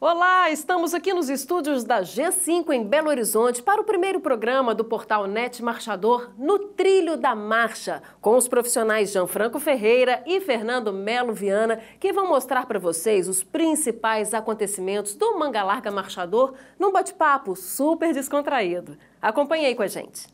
Olá, estamos aqui nos estúdios da G5 em Belo Horizonte para o primeiro programa do portal Net Marchador No Trilho da Marcha, com os profissionais Gianfranco Ferreira e Fernando Melo Viana, que vão mostrar para vocês os principais acontecimentos do Manga Larga Marchador num bate-papo super descontraído. Acompanhe aí com a gente.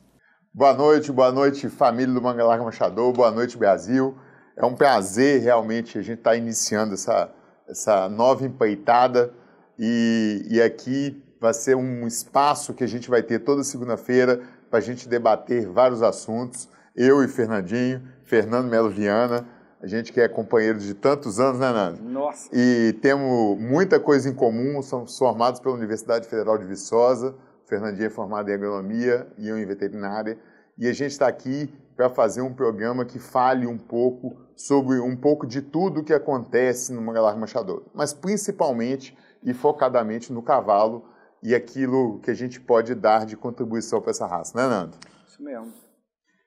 Boa noite, boa noite família do Manga Larga Marchador, boa noite Brasil. É um prazer realmente a gente estar tá iniciando essa, essa nova empeitada. E, e aqui vai ser um espaço que a gente vai ter toda segunda-feira para a gente debater vários assuntos. Eu e Fernandinho, Fernando Melo Viana, a gente que é companheiro de tantos anos, né, Nando? Nossa! E temos muita coisa em comum, somos formados pela Universidade Federal de Viçosa, Fernandinho é formado em agronomia e eu em veterinária, e a gente está aqui para fazer um programa que fale um pouco sobre um pouco de tudo que acontece no Mangalar Machador, mas principalmente e focadamente no cavalo e aquilo que a gente pode dar de contribuição para essa raça, né, Nando? Isso mesmo.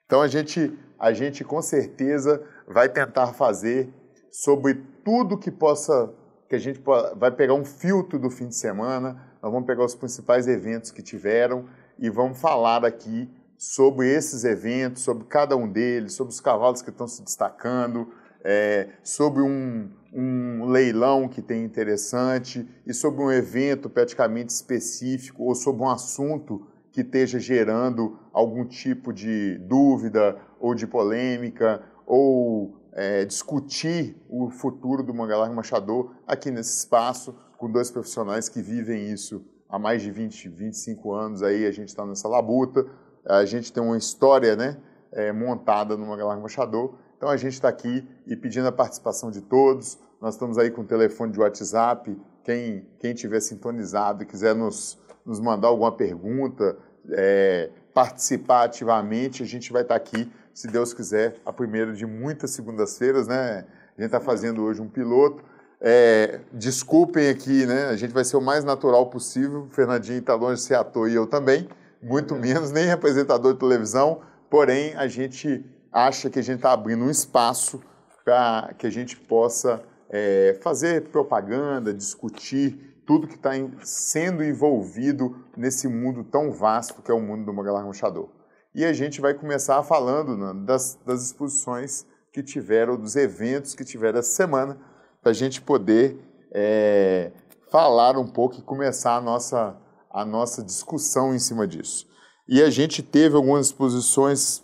Então a gente, a gente com certeza vai tentar fazer sobre tudo que possa, que a gente vai pegar um filtro do fim de semana, nós vamos pegar os principais eventos que tiveram e vamos falar aqui sobre esses eventos, sobre cada um deles, sobre os cavalos que estão se destacando, é, sobre um, um leilão que tem interessante e sobre um evento praticamente específico ou sobre um assunto que esteja gerando algum tipo de dúvida ou de polêmica ou é, discutir o futuro do Mangalar Machador aqui nesse espaço com dois profissionais que vivem isso há mais de 20, 25 anos aí a gente está nessa labuta, a gente tem uma história né, é, montada no Mangalar Machador então a gente está aqui e pedindo a participação de todos. Nós estamos aí com o telefone de WhatsApp. Quem, quem tiver sintonizado e quiser nos, nos mandar alguma pergunta, é, participar ativamente, a gente vai estar tá aqui, se Deus quiser, a primeira de muitas segundas-feiras, né? A gente está fazendo hoje um piloto. É, desculpem aqui, né? A gente vai ser o mais natural possível. O Fernandinho está longe de ser ator e eu também, muito é. menos, nem representador de televisão. Porém, a gente acha que a gente está abrindo um espaço para que a gente possa é, fazer propaganda, discutir tudo que está sendo envolvido nesse mundo tão vasto que é o mundo do Magalhães Rochador. E a gente vai começar falando né, das, das exposições que tiveram, dos eventos que tiveram essa semana, para a gente poder é, falar um pouco e começar a nossa, a nossa discussão em cima disso. E a gente teve algumas exposições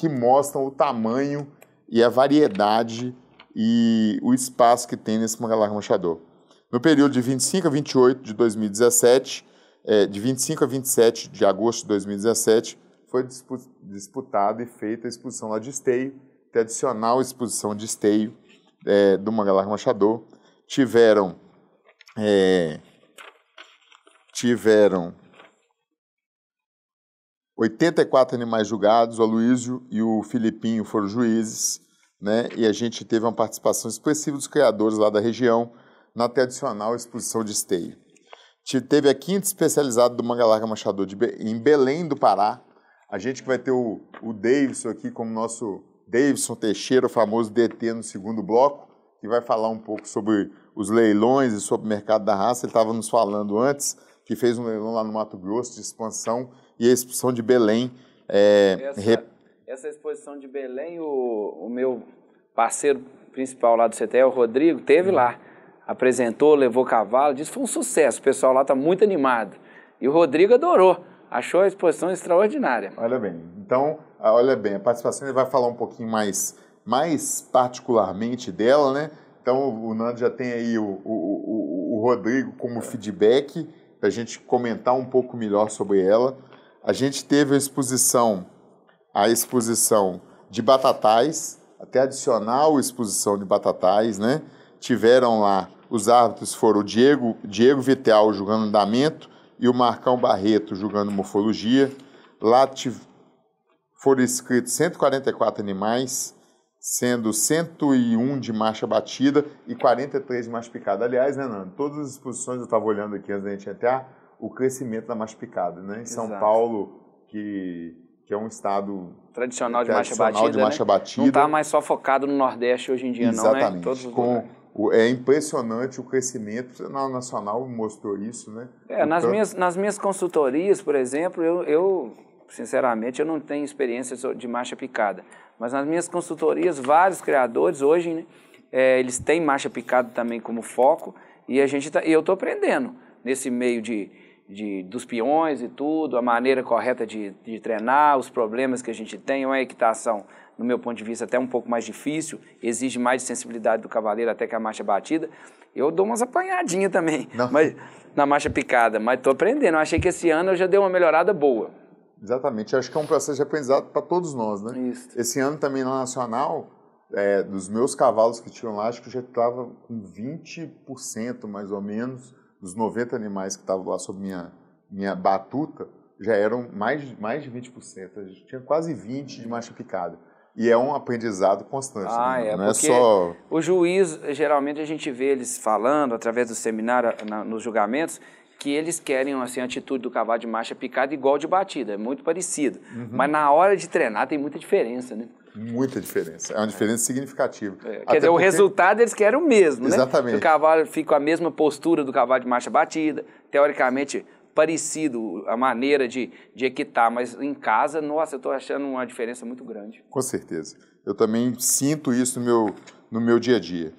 que mostram o tamanho e a variedade e o espaço que tem nesse Mangalar Manchador. No período de 25 a 28 de 2017, é, de 25 a 27 de agosto de 2017, foi disputada e feita a expulsão lá de esteio, tradicional exposição de esteio é, do Mangalar Manchador. Tiveram, é, tiveram 84 animais julgados, o Aloísio e o Filipinho foram juízes, né? E a gente teve uma participação expressiva dos criadores lá da região na tradicional exposição de esteio. Teve a quinta especializada do Mangalarga Machador de Be em Belém do Pará. A gente vai ter o, o Davidson aqui como nosso Davidson Teixeira, o famoso DT no segundo bloco, que vai falar um pouco sobre os leilões e sobre o mercado da raça. Ele estava nos falando antes que fez um leilão lá no Mato Grosso de expansão e a exposição de Belém. É, essa, rep... essa, exposição de Belém, o, o meu parceiro principal lá do CTE, o Rodrigo, teve hum. lá. Apresentou, levou cavalo, disse foi um sucesso, o pessoal lá está muito animado. E o Rodrigo adorou, achou a exposição extraordinária. Olha bem, então, olha bem, a participação ele vai falar um pouquinho mais, mais particularmente dela, né? Então o Nando já tem aí o, o, o, o Rodrigo como é. feedback para a gente comentar um pouco melhor sobre ela a gente teve a exposição, a exposição de batatais, até adicional exposição de batatais, né? Tiveram lá, os árbitros foram o Diego, Diego Vital julgando andamento e o Marcão Barreto julgando morfologia. Lá foram escritos 144 animais, sendo 101 de marcha batida e 43 de marcha picada. Aliás, né, Nando, todas as exposições eu estava olhando aqui antes da gente entrar, o crescimento da marcha picada, né? Em São Exato. Paulo, que, que é um estado tradicional de, tradicional marcha, batida, de marcha né? batida, não está mais só focado no Nordeste hoje em dia, né? Exatamente. não, é? Exatamente. Com, é impressionante o crescimento o nacional mostrou isso, né? É, nas, tanto... minhas, nas minhas consultorias, por exemplo, eu, eu sinceramente eu não tenho experiência de marcha picada, mas nas minhas consultorias vários criadores hoje né, é, eles têm marcha picada também como foco e a gente tá, e eu estou aprendendo nesse meio de de, dos peões e tudo, a maneira correta de, de treinar, os problemas que a gente tem, uma equitação, no meu ponto de vista, até um pouco mais difícil, exige mais sensibilidade do cavaleiro até que a marcha batida. Eu dou umas apanhadinhas também Não. mas, na marcha picada, mas estou aprendendo. Eu achei que esse ano eu já dei uma melhorada boa. Exatamente, acho que é um processo de aprendizado para todos nós, né? Isso. Esse ano também na Nacional, é, dos meus cavalos que tinham lá, acho que eu já estava com 20% mais ou menos dos 90 animais que estavam lá sob minha, minha batuta, já eram mais, mais de 20%. Tinha quase 20% de marcha picada. E é um aprendizado constante. Ah, né? é, Não é só. O juiz, geralmente a gente vê eles falando através do seminário, na, nos julgamentos, que eles querem assim, a atitude do cavalo de marcha picada igual de batida, é muito parecido. Uhum. Mas na hora de treinar tem muita diferença, né? Muita diferença. É uma diferença é. significativa. É. Quer Até dizer, porque... o resultado eles querem o mesmo, né? Exatamente. né? O cavalo fica com a mesma postura do cavalo de marcha batida, teoricamente parecido a maneira de, de equitar, mas em casa, nossa, eu estou achando uma diferença muito grande. Com certeza. Eu também sinto isso no meu, no meu dia a dia.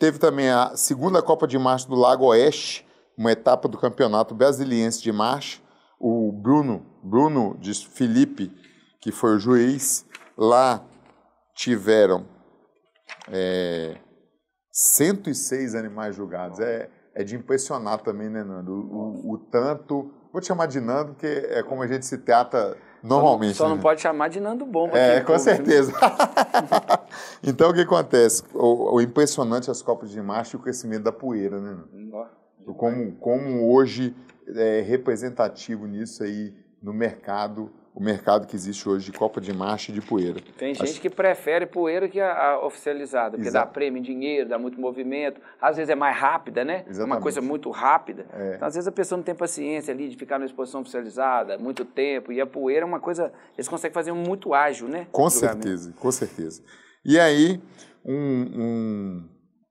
Teve também a segunda Copa de Marcha do Lago Oeste, uma etapa do Campeonato Brasiliense de Marcha. O Bruno, Bruno de Felipe, que foi o juiz, lá tiveram é, 106 animais julgados. É, é de impressionar também, né, Nando? O, o, o tanto. Vou te chamar de Nando, porque é como a gente se trata normalmente. Só, não, só né? pode chamar de Nando Bomba. É, com povo, certeza. então, o que acontece? O, o impressionante é as Copas de Marcha e o crescimento da poeira, né? Nando? como, como hoje é representativo nisso aí no mercado, o mercado que existe hoje de Copa de Marcha e de poeira. Tem gente que prefere poeira que a, a oficializada, porque Exato. dá prêmio em dinheiro, dá muito movimento, às vezes é mais rápida, né? é Uma coisa muito rápida. É. Então, às vezes a pessoa não tem paciência ali de ficar na exposição oficializada muito tempo, e a poeira é uma coisa, eles conseguem fazer muito ágil, né? Com certeza, com certeza. E aí, um, um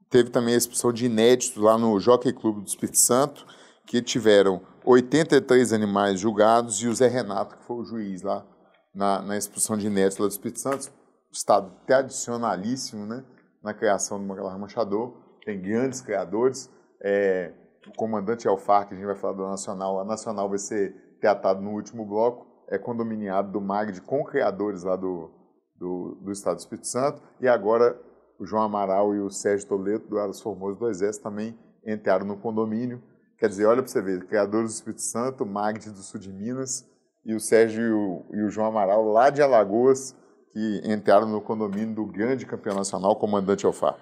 teve também a expulsão de inéditos lá no Jockey Clube do Espírito Santo, que tiveram 83 animais julgados e o Zé Renato, que foi o juiz lá na, na expulsão de inéditos lá do Espírito Santo, estado tradicionalíssimo né, na criação do Mangalarra Machador, tem grandes criadores. É, o comandante Alfar, que a gente vai falar do Nacional, a Nacional vai ser teatado no último bloco, é condominiado do Mag com criadores lá do, do, do Estado do Espírito Santo, e agora o João Amaral e o Sérgio Toledo do Aras Formoso do Exército também entraram no condomínio. Quer dizer, olha para você ver, criadores do Espírito Santo, Magde do sul de Minas e o Sérgio e o, e o João Amaral lá de Alagoas, que entraram no condomínio do grande campeão nacional, comandante Alfá.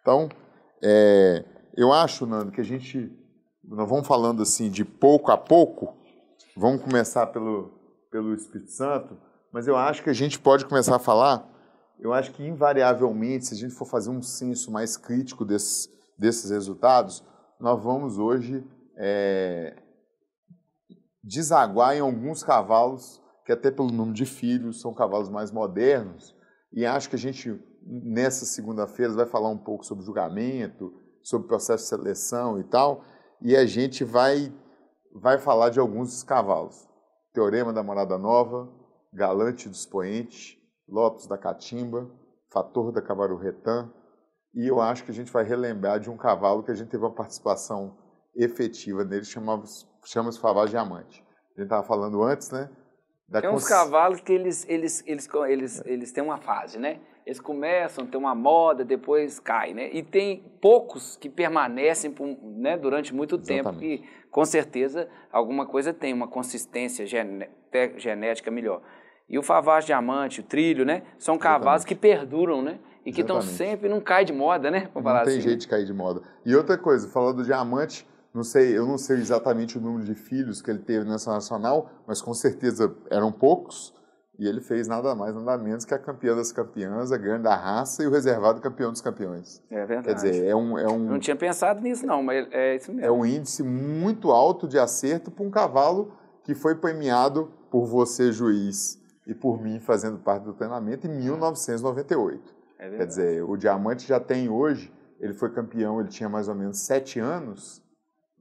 Então, é, eu acho, Nando, que a gente, nós vamos falando assim de pouco a pouco, vamos começar pelo, pelo Espírito Santo, mas eu acho que a gente pode começar a falar eu acho que invariavelmente, se a gente for fazer um censo mais crítico desses, desses resultados, nós vamos hoje é, desaguar em alguns cavalos que até pelo número de filhos são cavalos mais modernos. E acho que a gente nessa segunda-feira vai falar um pouco sobre julgamento, sobre processo de seleção e tal, e a gente vai vai falar de alguns cavalos. Teorema da Morada Nova, Galante do Expoente, Lopes da Catimba, Fator da Cabaruretã, e eu acho que a gente vai relembrar de um cavalo que a gente teve uma participação efetiva nele, chama-se chama Diamante. A gente estava falando antes, né? Da Tem é uns cons... cavalos que eles, eles, eles, eles, é. eles têm uma fase, né? Eles começam, tem uma moda, depois cai, né? E tem poucos que permanecem né, durante muito Exatamente. tempo, e com certeza alguma coisa tem, uma consistência genética melhor. E o favaz diamante, o trilho, né? São cavalos Exatamente. que perduram, né? E que estão sempre, não cai de moda, né? Vamos não tem assim. jeito de cair de moda. E outra coisa, falando do diamante, não sei, eu não sei exatamente o número de filhos que ele teve nessa nacional, mas com certeza eram poucos. E ele fez nada mais, nada menos que a campeã das campeãs, a grande da raça e o reservado campeão dos campeões. É verdade. Quer dizer, é um. É um não tinha pensado nisso, não, mas é isso mesmo. É um índice muito alto de acerto para um cavalo que foi premiado por você, juiz, e por mim fazendo parte do treinamento em 1998. É Quer dizer, o Diamante já tem hoje, ele foi campeão, ele tinha mais ou menos sete anos,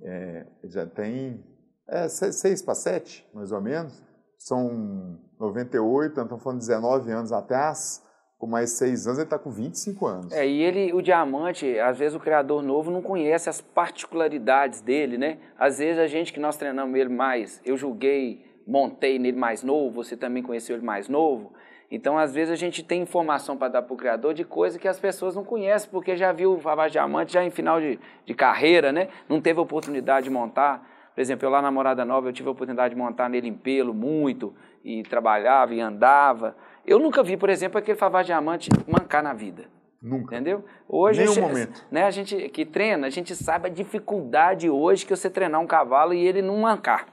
é, já tem é, seis para sete, mais ou menos. São 98, então foram falando 19 anos atrás, com mais seis anos ele está com 25 anos. É, e ele, o diamante, às vezes o criador novo não conhece as particularidades dele, né? Às vezes a gente que nós treinamos ele mais, eu julguei montei nele mais novo, você também conheceu ele mais novo. Então, às vezes, a gente tem informação para dar para o criador de coisa que as pessoas não conhecem, porque já viu o Fabá Diamante já em final de, de carreira, né? Não teve oportunidade de montar. Por exemplo, eu lá na Morada Nova, eu tive a oportunidade de montar nele em pelo muito, e trabalhava e andava. Eu nunca vi, por exemplo, aquele Favar Diamante mancar na vida. Nunca. Entendeu? Hoje, Nenhum a gente, momento. Né, a gente que treina, a gente sabe a dificuldade hoje que você treinar um cavalo e ele não mancar.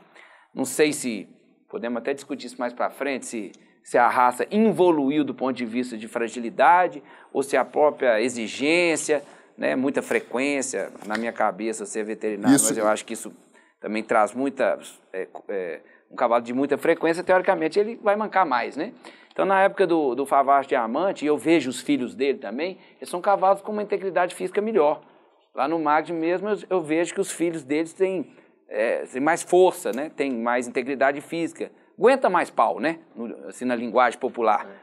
Não sei se podemos até discutir isso mais para frente, se, se a raça evoluiu do ponto de vista de fragilidade ou se a própria exigência, né, muita frequência, na minha cabeça, ser veterinário, isso. mas eu é acho que isso também traz muita... É, é, um cavalo de muita frequência, teoricamente, ele vai mancar mais, né? Então, na época do, do Favaz Diamante, e eu vejo os filhos dele também, eles são cavalos com uma integridade física melhor. Lá no Magno mesmo, eu, eu vejo que os filhos deles têm é, tem mais força, né? tem mais integridade física, aguenta mais pau, né? No, assim na linguagem popular. É.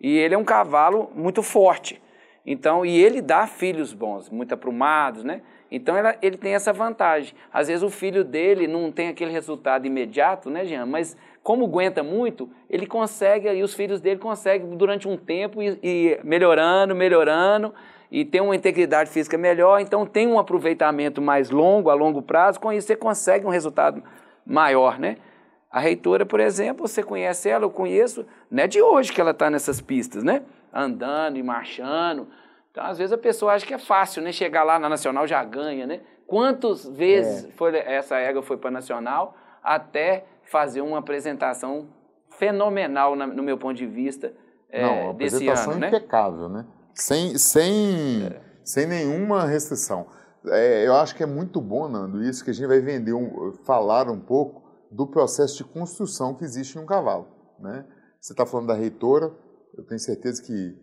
E ele é um cavalo muito forte. Então, e ele dá filhos bons, muito aprumados, né? Então ela, ele tem essa vantagem. Às vezes o filho dele não tem aquele resultado imediato, né, Jean? Mas como aguenta muito, ele consegue, e os filhos dele conseguem durante um tempo e, melhorando, melhorando, e tem uma integridade física melhor, então tem um aproveitamento mais longo, a longo prazo, com isso você consegue um resultado maior, né? A reitora, por exemplo, você conhece ela, eu conheço, não é de hoje que ela está nessas pistas, né? Andando e marchando. Então, às vezes a pessoa acha que é fácil, né? Chegar lá na Nacional já ganha, né? Quantas é. vezes é. foi, essa égua foi para Nacional até fazer uma apresentação fenomenal, na, no meu ponto de vista, é, Não, uma desse apresentação ano, é né? impecável, né? né? Sem, sem, é. sem nenhuma restrição. É, eu acho que é muito bom, Nando, isso que a gente vai vender, um, falar um pouco do processo de construção que existe em um cavalo. Né? Você está falando da reitora, eu tenho certeza que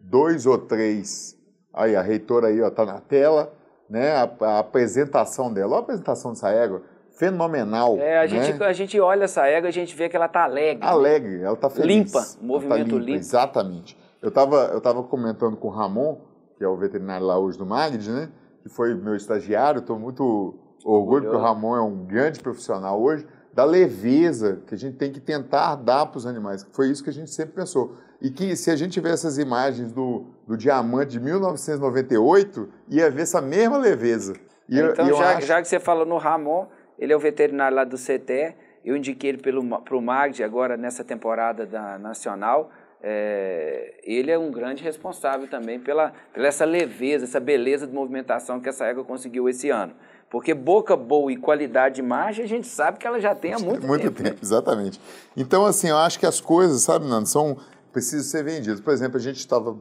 dois ou três, aí a reitora aí está na tela, né? A, a, apresentação dela, olha a apresentação dessa égua, fenomenal. É, a né? gente, a gente olha essa égua, a gente vê que ela está alegre. Alegre, ela está feliz. Limpa, tá movimento tá limpa, limpo. Exatamente. Eu estava eu tava comentando com o Ramon, que é o veterinário lá hoje do Magd, né? Que foi meu estagiário, estou muito orgulho, porque o Ramon é um grande profissional hoje, da leveza que a gente tem que tentar dar para os animais. Foi isso que a gente sempre pensou. E que se a gente tivesse essas imagens do, do diamante de 1998, ia ver essa mesma leveza. E é, então, eu, eu já, acho... já que você falou no Ramon, ele é o veterinário lá do CT. eu indiquei ele para o MAGD agora nessa temporada da Nacional, é, ele é um grande responsável também pela, pela essa leveza, essa beleza de movimentação que essa égua conseguiu esse ano. Porque boca boa e qualidade de margem, a gente sabe que ela já tem há muito, muito tempo. Né? tempo né? Exatamente. Então, assim, eu acho que as coisas, sabe, Nando, são precisam ser vendidas. Por exemplo, a gente estava,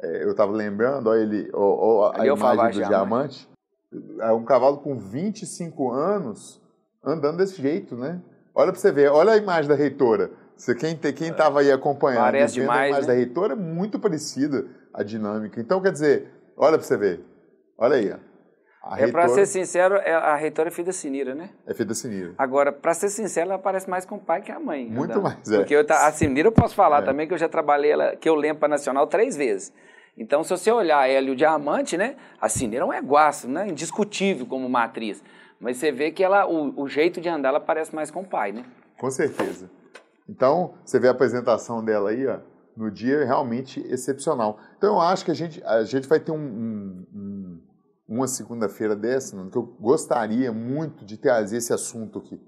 é, eu estava lembrando, olha ele, ó, ó, a imagem ah, do diamante. diamante. É um cavalo com 25 anos andando desse jeito, né? Olha para você ver, olha a imagem da reitora. Você, quem estava é. aí acompanhando, Parece demais, a imagem né? da reitora é muito parecida a dinâmica. Então, quer dizer, olha para você ver. Olha aí. A é para ser sincero, é, a reitora é filha Sinira, né? É filha Sinira. Agora, para ser sincero, ela parece mais com o pai que a mãe. Muito andando. mais, é. Porque eu, a Sinira eu posso falar é. também, que eu já trabalhei ela, que eu lembro para Nacional três vezes. Então, se você olhar ela o diamante, né, a assim, cineira é um eguaço, né, indiscutível como matriz. Mas você vê que ela, o, o jeito de andar ela parece mais com o pai, né? Com certeza. Então, você vê a apresentação dela aí, ó, no dia é realmente excepcional. Então, eu acho que a gente, a gente vai ter um, um, um, uma segunda-feira dessa, que eu gostaria muito de trazer esse assunto aqui,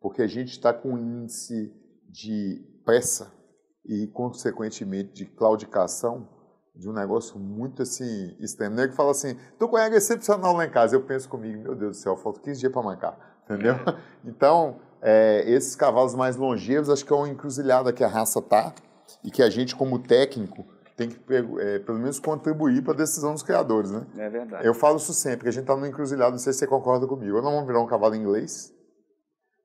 porque a gente está com um índice de pressa e, consequentemente, de claudicação de um negócio muito assim, extremo. que fala assim, tô com excepcional lá em casa. Eu penso comigo, meu Deus do céu, falta 15 dias para mancar, entendeu? É. Então, é, esses cavalos mais longevos, acho que é uma encruzilhada que a raça tá e que a gente, como técnico, tem que, é, pelo menos, contribuir para a decisão dos criadores, né? É verdade. Eu falo isso sempre, que a gente está numa encruzilhada, não sei se você concorda comigo. Ou não vamos virar um cavalo inglês,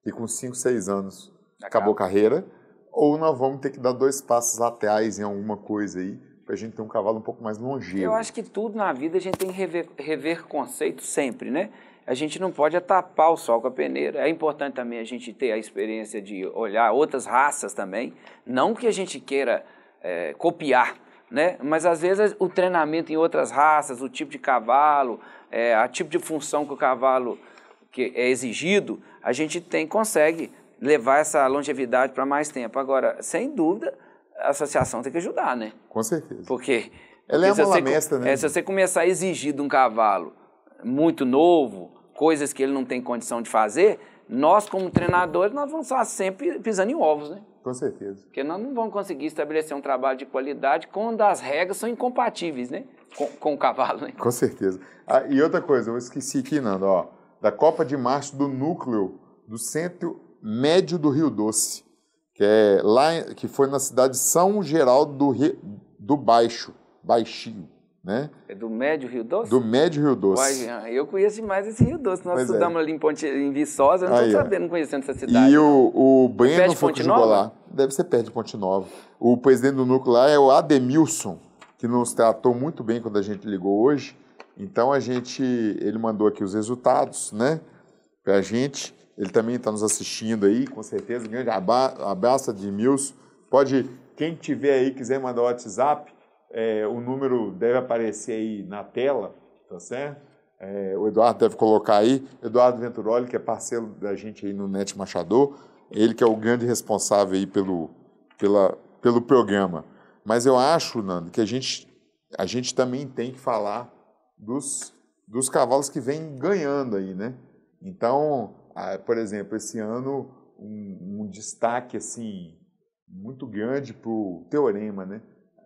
que com 5, 6 anos acabou a carreira, ou nós vamos ter que dar dois passos atrás em alguma coisa aí para a gente ter um cavalo um pouco mais longevo. Eu acho que tudo na vida a gente tem que rever, rever conceito sempre, né? A gente não pode atapar o sol com a peneira. É importante também a gente ter a experiência de olhar outras raças também. Não que a gente queira é, copiar, né? Mas às vezes o treinamento em outras raças, o tipo de cavalo, é, a tipo de função que o cavalo que é exigido, a gente tem consegue levar essa longevidade para mais tempo. Agora, sem dúvida, a associação tem que ajudar, né? Com certeza. Porque, Ela porque é uma mestra, né? É, se você começar a exigir de um cavalo muito novo, coisas que ele não tem condição de fazer, nós, como treinadores, nós vamos estar sempre pisando em ovos, né? Com certeza. Porque nós não vamos conseguir estabelecer um trabalho de qualidade quando as regras são incompatíveis, né? Com, com o cavalo, né? Com certeza. Ah, e outra coisa, eu esqueci aqui, Nando, ó, da Copa de Março do Núcleo do Centro Médio do Rio Doce que, é lá, que foi na cidade de São Geraldo do, Rio, do Baixo, Baixinho. Né? É do Médio Rio Doce? Do Médio Rio Doce. Uai, eu conheço demais esse Rio Doce. Nós pois é. estudamos é. ali em, Ponte, em Viçosa, eu não estou sabendo, não conhecendo essa cidade. E o, o Breno Pé Ponte Nova? Lá. Deve ser perto de Ponte Nova. O presidente do núcleo lá é o Ademilson, que nos tratou muito bem quando a gente ligou hoje. Então a gente, ele mandou aqui os resultados, né, para a gente ele também está nos assistindo aí, com certeza. Um grande abraço, Edmilson. Pode, quem tiver aí, quiser mandar o WhatsApp, é, o número deve aparecer aí na tela, tá certo? É, o Eduardo deve colocar aí. Eduardo Venturoli, que é parceiro da gente aí no Net Machador, ele que é o grande responsável aí pelo, pela, pelo programa. Mas eu acho, Nando, que a gente, a gente também tem que falar dos, dos cavalos que vêm ganhando aí, né? Então, ah, por exemplo, esse ano um, um destaque assim muito grande para o teorema, né?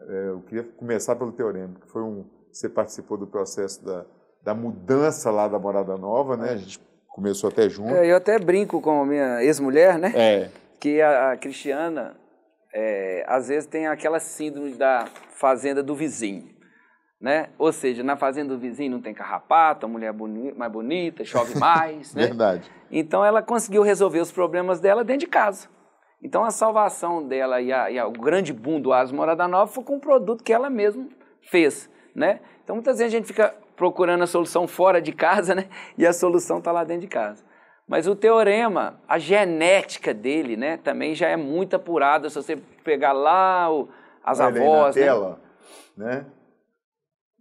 É, eu queria começar pelo teorema, que foi um você participou do processo da, da mudança lá da Morada Nova, né? A gente começou até junto. É, eu até brinco com a minha ex-mulher, né? É. Que a, a Cristiana é, às vezes tem aquela síndrome da fazenda do vizinho. Né? Ou seja, na fazenda do vizinho não tem carrapato, a mulher é mais bonita, chove mais. né? Verdade. Então ela conseguiu resolver os problemas dela dentro de casa. Então a salvação dela e, a, e a, o grande boom do Asmo Morada Nova foi com um produto que ela mesma fez. Né? Então muitas vezes a gente fica procurando a solução fora de casa né? e a solução está lá dentro de casa. Mas o teorema, a genética dele né, também já é muito apurada. Se você pegar lá o, as Olha avós. Aí na né? tela, né?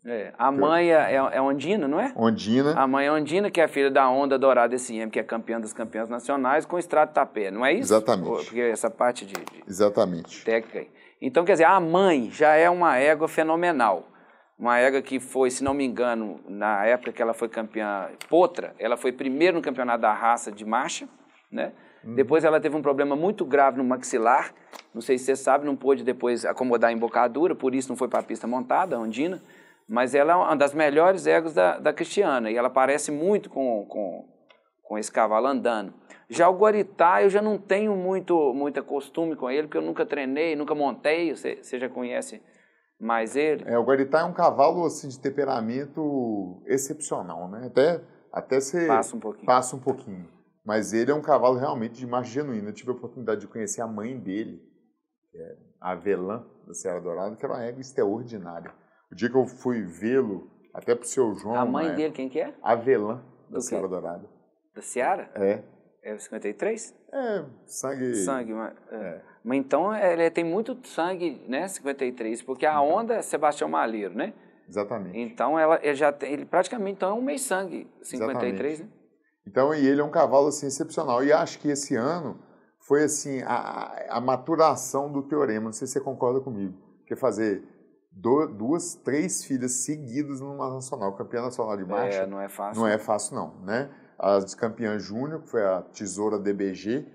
É, a mãe é, é, é Ondina, não é? Ondina. A mãe é Ondina, que é filha da Onda Dourada SM, que é campeã das campeãs nacionais, com Estrada Estrado Tapé, não é isso? Exatamente. É porque essa parte de, de Exatamente. técnica aí. Então, quer dizer, a mãe já é uma égua fenomenal. Uma égua que foi, se não me engano, na época que ela foi campeã potra, ela foi primeiro no campeonato da raça de marcha, né? Uhum. Depois ela teve um problema muito grave no maxilar, não sei se você sabe, não pôde depois acomodar a embocadura, por isso não foi para a pista montada, a Ondina mas ela é uma das melhores egos da, da Cristiana, e ela parece muito com, com, com esse cavalo andando. Já o Guaritá, eu já não tenho muito, muita costume com ele, porque eu nunca treinei, nunca montei, você, você já conhece mais ele. É, o Guaritá é um cavalo assim, de temperamento excepcional, né? Até, até você passa um pouquinho. Passa um pouquinho. Mas ele é um cavalo realmente de marcha genuína. Eu tive a oportunidade de conhecer a mãe dele, é a Velã da Serra Dourada, que era uma égua extraordinária. O dia que eu fui vê-lo, até pro seu João. A mãe né? dele, quem que é? Avelã, da Do Seara Dourada. Da Seara? É. É 53? É, sangue. Sangue, mas. É. é. Mas então ele tem muito sangue, né? 53, porque a então. onda é Sebastião Malheiro, né? Exatamente. Então ela, ele já tem, ele praticamente então, é um mês sangue, 53, Exatamente. né? Então, e ele é um cavalo assim excepcional. E acho que esse ano foi assim a, a maturação do teorema. Não sei se você concorda comigo. Porque fazer duas, três filhas seguidas numa nacional, campeã nacional de marcha. É, não é fácil. Não é fácil, não, né? A campeã júnior, que foi a tesoura DBG,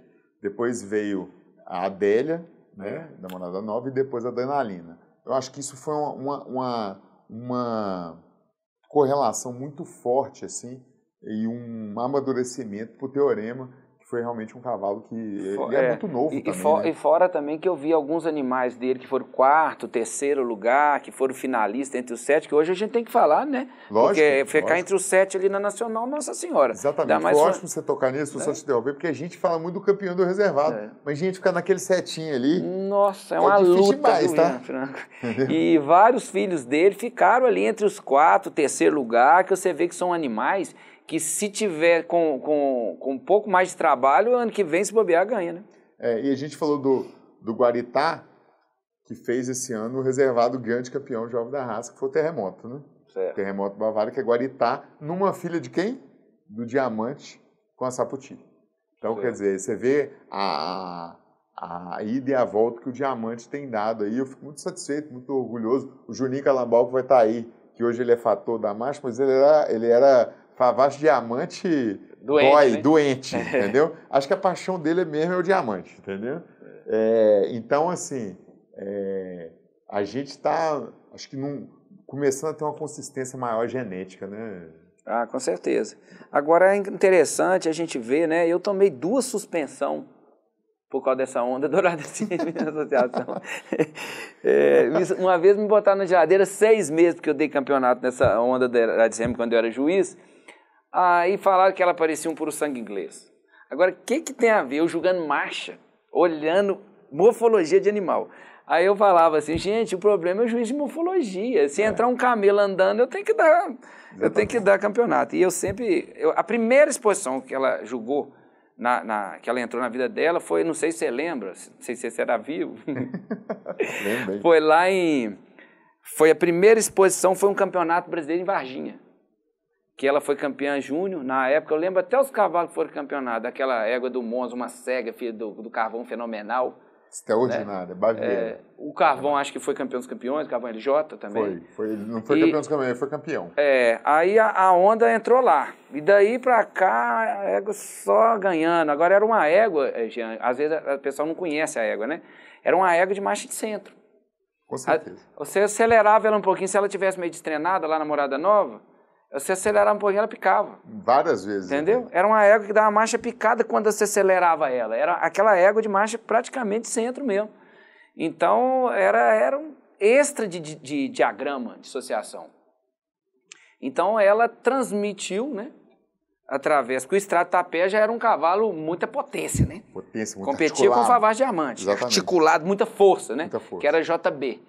depois veio a Adélia, né, é. da Monada Nova, e depois a Danalina. Eu acho que isso foi uma, uma, uma correlação muito forte, assim, e um amadurecimento para o teorema foi realmente um cavalo que é, é, muito novo e, também. E, for, né? e, fora também que eu vi alguns animais dele que foram quarto, terceiro lugar, que foram finalista entre os sete, que hoje a gente tem que falar, né? Lógico. Porque ficar lógico. entre os sete ali na Nacional, Nossa Senhora. Exatamente. Dá mais lógico você tocar nisso, é. só te derrubar, porque a gente fala muito do campeão do reservado, é. mas a gente fica naquele setinho ali. Nossa, é, é uma luta demais, tá? e vários filhos dele ficaram ali entre os quatro, terceiro lugar, que você vê que são animais que se tiver com, com, com um pouco mais de trabalho, ano que vem, se bobear, ganha, né? É, e a gente falou do, do Guaritá, que fez esse ano o reservado grande campeão jovem da raça, que foi o terremoto, né? Certo. Terremoto Bavário, que é Guaritá, numa filha de quem? Do Diamante com a Saputi. Então, certo. quer dizer, você vê a, a, a ida e a volta que o Diamante tem dado aí. Eu fico muito satisfeito, muito orgulhoso. O Juninho Calambal, que vai estar tá aí, que hoje ele é fator da marcha, mas ele era, ele era Favas diamante doente, dói, né? doente, é. entendeu? Acho que a paixão dele é mesmo é o diamante, entendeu? É, então, assim, é, a gente está, acho que num, começando a ter uma consistência maior genética, né? Ah, com certeza. Agora é interessante a gente ver, né? Eu tomei duas suspensão por causa dessa onda dourada assim, na associação. É, uma vez me botaram na geladeira seis meses, porque eu dei campeonato nessa onda da dezembro quando eu era juiz aí falaram que ela parecia um puro sangue inglês. Agora, o que, que tem a ver eu julgando marcha, olhando morfologia de animal? Aí eu falava assim, gente, o problema é o juiz de morfologia. Se é. entrar um camelo andando, eu tenho que dar, eu tenho que dar campeonato. E eu sempre, eu, a primeira exposição que ela julgou, na, na, que ela entrou na vida dela, foi, não sei se você lembra, não sei se você era vivo. foi lá em, foi a primeira exposição, foi um campeonato brasileiro em Varginha que ela foi campeã júnior na época. Eu lembro até os cavalos que foram campeonados. Aquela égua do Monza, uma cega, filha do, do Carvão fenomenal. Extraordinária, né? É, é, o Carvão acho que foi campeão dos campeões, o Carvão LJ também. Foi, foi ele não foi e, campeão dos campeões, ele foi campeão. É, aí a, a, onda entrou lá. E daí pra cá, a égua só ganhando. Agora era uma égua, eh, Jean, às vezes o pessoal não conhece a égua, né? Era uma égua de marcha de centro. Com certeza. A, você acelerava ela um pouquinho, se ela tivesse meio destrenada lá na Morada Nova, você acelerava um pouquinho, ela picava. Várias vezes. Né? Entendeu? Né? Era uma égua que dava marcha picada quando você acelerava ela. Era aquela égua de marcha praticamente centro mesmo. Então, era, era um extra de, de, de diagrama, de associação. Então, ela transmitiu, né? Através, que o Estrada Tapé já era um cavalo muita potência, né? Potência, muito Competia com o Favar Diamante. Exatamente. Articulado, muita força, né? Muita força. Que era JB.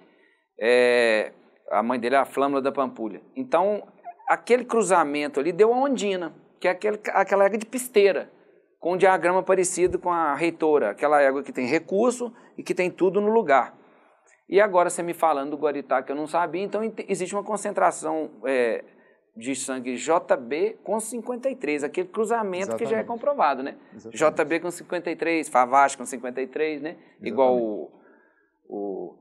É, a mãe dele era é a Flâmula da Pampulha. Então, aquele cruzamento ali deu a ondina, que é aquele, aquela égua de pisteira, com um diagrama parecido com a reitora, aquela égua que tem recurso e que tem tudo no lugar. E agora você me falando do Guaritá, que eu não sabia, então existe uma concentração é, de sangue JB com 53, aquele cruzamento Exatamente. que já é comprovado, né? Exatamente. JB com 53, Favas com 53, né? Exatamente. Igual o, o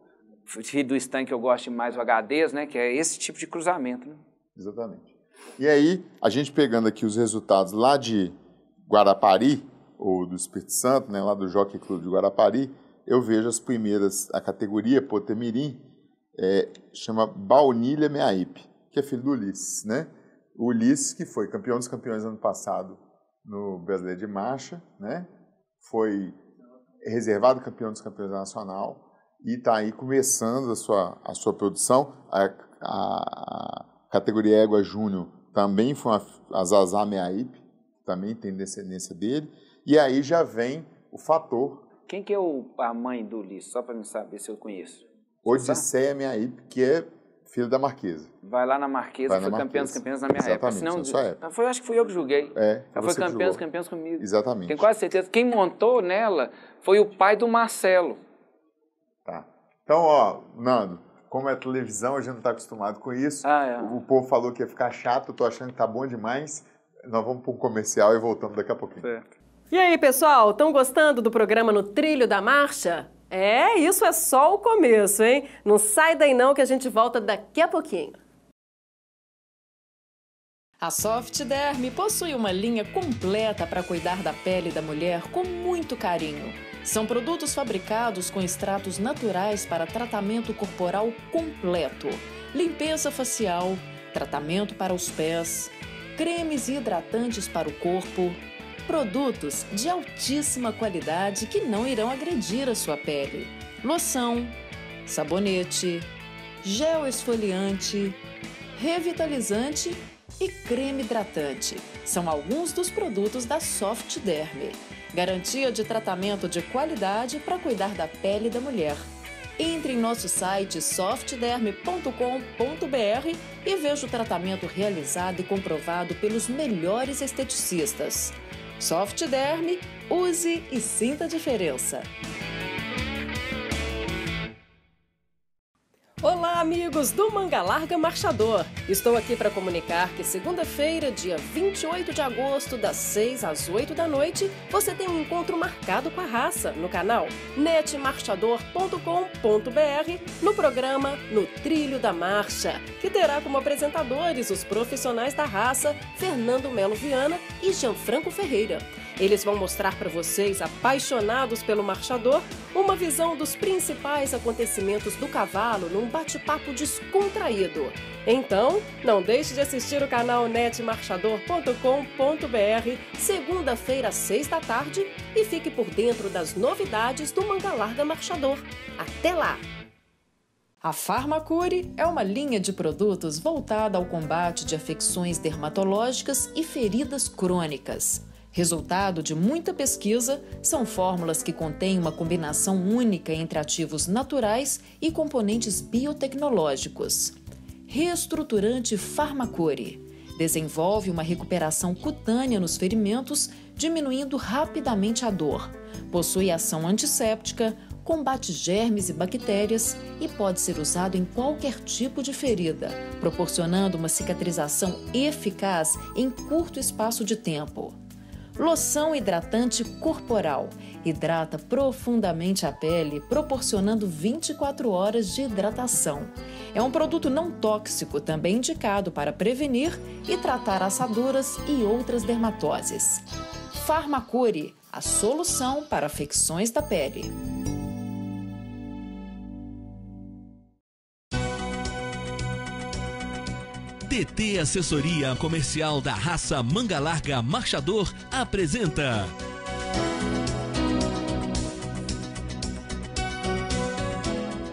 do que eu gosto mais, o HDs, né? Que é esse tipo de cruzamento, né? Exatamente. E aí, a gente pegando aqui os resultados lá de Guarapari, ou do Espírito Santo, né, lá do Jockey Club de Guarapari, eu vejo as primeiras, a categoria Potemirim, é, chama Baunilha Meaípe, que é filho do Ulisses, né? O Ulisses, que foi campeão dos campeões ano passado no Brasileiro de Marcha, né? Foi reservado campeão dos campeões nacional e está aí começando a sua, a sua produção. A, a, categoria Égua Júnior também foi a Zazá Meaip, também tem descendência dele. E aí já vem o fator. Quem que é o, a mãe do Ulisses? Só para me saber se eu conheço. Odisseia Meaip, que é filho da Marquesa. Vai lá na Marquesa, Vai foi campeã dos campeões na minha Exatamente, época. Senão, na época. Foi, acho que fui eu que julguei. É, ela foi campeã dos campeões comigo. Exatamente. Tenho quase certeza. Quem montou nela foi o pai do Marcelo. Tá. Então, ó, Nando, como é televisão, a gente não está acostumado com isso. Ah, é. O povo falou que ia ficar chato, tô achando que tá bom demais. Nós vamos para um comercial e voltamos daqui a pouquinho. Certo. E aí, pessoal, estão gostando do programa No Trilho da Marcha? É, isso é só o começo, hein? Não sai daí não que a gente volta daqui a pouquinho. A Softderm possui uma linha completa para cuidar da pele da mulher com muito carinho. São produtos fabricados com extratos naturais para tratamento corporal completo, limpeza facial, tratamento para os pés, cremes hidratantes para o corpo, produtos de altíssima qualidade que não irão agredir a sua pele, loção, sabonete, gel esfoliante, revitalizante e creme hidratante. São alguns dos produtos da Soft Derme. Garantia de tratamento de qualidade para cuidar da pele da mulher. Entre em nosso site softderme.com.br e veja o tratamento realizado e comprovado pelos melhores esteticistas. Softderme, use e sinta a diferença. Olá, amigos do Manga Larga Marchador! Estou aqui para comunicar que segunda-feira, dia 28 de agosto, das 6 às 8 da noite, você tem um encontro marcado com a raça no canal netmarchador.com.br no programa No Trilho da Marcha, que terá como apresentadores os profissionais da raça Fernando Melo Viana e Gianfranco Ferreira. Eles vão mostrar para vocês, apaixonados pelo marchador, uma visão dos principais acontecimentos do cavalo num bate-papo descontraído. Então, não deixe de assistir o canal netmarchador.com.br, segunda-feira, seis da tarde, e fique por dentro das novidades do Manga Larga Marchador. Até lá! A Farmacure é uma linha de produtos voltada ao combate de afecções dermatológicas e feridas crônicas. Resultado de muita pesquisa, são fórmulas que contêm uma combinação única entre ativos naturais e componentes biotecnológicos. Reestruturante Farmacore desenvolve uma recuperação cutânea nos ferimentos, diminuindo rapidamente a dor. Possui ação antisséptica, combate germes e bactérias e pode ser usado em qualquer tipo de ferida, proporcionando uma cicatrização eficaz em curto espaço de tempo. Loção hidratante corporal. Hidrata profundamente a pele, proporcionando 24 horas de hidratação. É um produto não tóxico, também indicado para prevenir e tratar assaduras e outras dermatoses. Farmacure, a solução para afecções da pele. TT Assessoria Comercial da raça Manga Larga Marchador apresenta.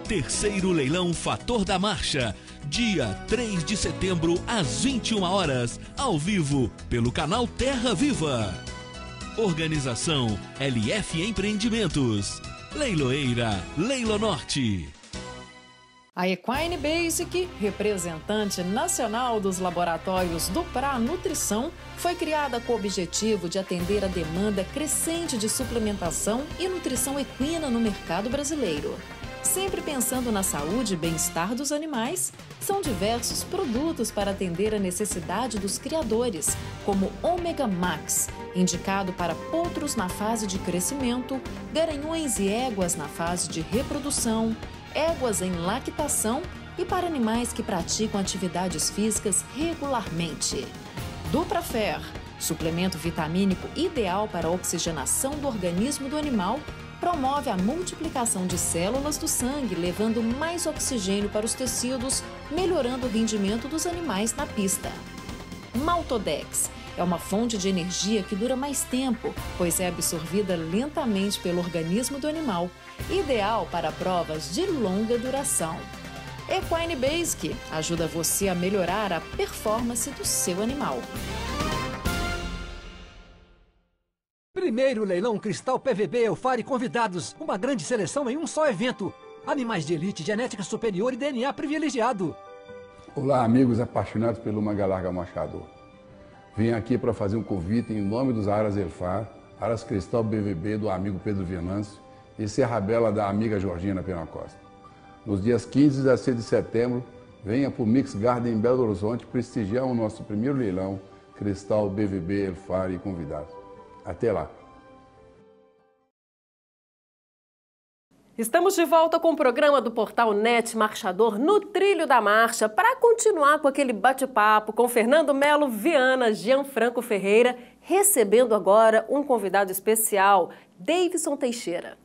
Terceiro leilão Fator da Marcha, dia 3 de setembro às 21 horas, ao vivo pelo canal Terra Viva. Organização LF Empreendimentos. Leiloeira, Leilo Norte. A Equine Basic, representante nacional dos laboratórios do Pra Nutrição, foi criada com o objetivo de atender a demanda crescente de suplementação e nutrição equina no mercado brasileiro. Sempre pensando na saúde e bem-estar dos animais, são diversos produtos para atender a necessidade dos criadores, como Ômega Max, indicado para potros na fase de crescimento, garanhões e éguas na fase de reprodução, éguas em lactação e para animais que praticam atividades físicas regularmente. Duprafer, suplemento vitamínico ideal para a oxigenação do organismo do animal, promove a multiplicação de células do sangue, levando mais oxigênio para os tecidos, melhorando o rendimento dos animais na pista. Maltodex é uma fonte de energia que dura mais tempo, pois é absorvida lentamente pelo organismo do animal, ideal para provas de longa duração. Equine Basic ajuda você a melhorar a performance do seu animal. Primeiro leilão Cristal PVB Far e convidados. Uma grande seleção em um só evento. Animais de elite, genética superior e DNA privilegiado. Olá, amigos apaixonados pelo Mangalarga Machado. Vim aqui para fazer um convite em nome dos Aras Elfar, Aras Cristal BVB do amigo Pedro Venâncio e Bela, da amiga Georgina Pena Costa. Nos dias 15 e 16 de setembro, venha para o Mix Garden em Belo Horizonte prestigiar o nosso primeiro leilão Cristal BVB Elfar e convidados. Até lá! Estamos de volta com o programa do Portal Net Marchador no Trilho da Marcha para continuar com aquele bate-papo com Fernando Melo Viana, Gianfranco Ferreira, recebendo agora um convidado especial, Davidson Teixeira.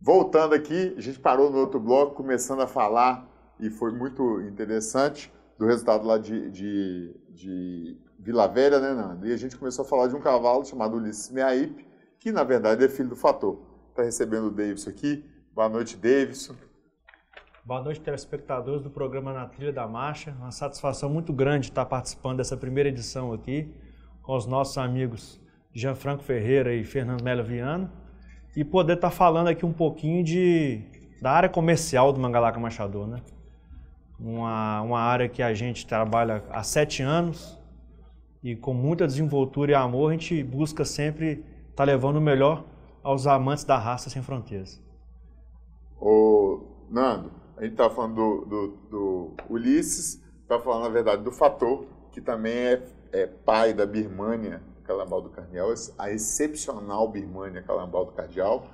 Voltando aqui, a gente parou no outro bloco, começando a falar, e foi muito interessante, do resultado lá de, de, de Vila Velha, né, Nando? E a gente começou a falar de um cavalo chamado Ulisses Meaip, que na verdade é filho do Fator. Está recebendo o Davidson aqui Boa noite, Davidson. Boa noite, telespectadores do programa Na Trilha da Marcha. Uma satisfação muito grande estar participando dessa primeira edição aqui com os nossos amigos Jean Franco Ferreira e Fernando Melo Viano e poder estar falando aqui um pouquinho de, da área comercial do Mangalaca Machador, né? Uma, uma área que a gente trabalha há sete anos e com muita desenvoltura e amor a gente busca sempre estar levando o melhor aos amantes da raça sem fronteiras. Ô, Nando, a gente tá falando do, do, do Ulisses, tá falando, na verdade, do Fator, que também é, é pai da Birmania, Calambal do Cardeal, a excepcional Birmania Calambal do Cardeal,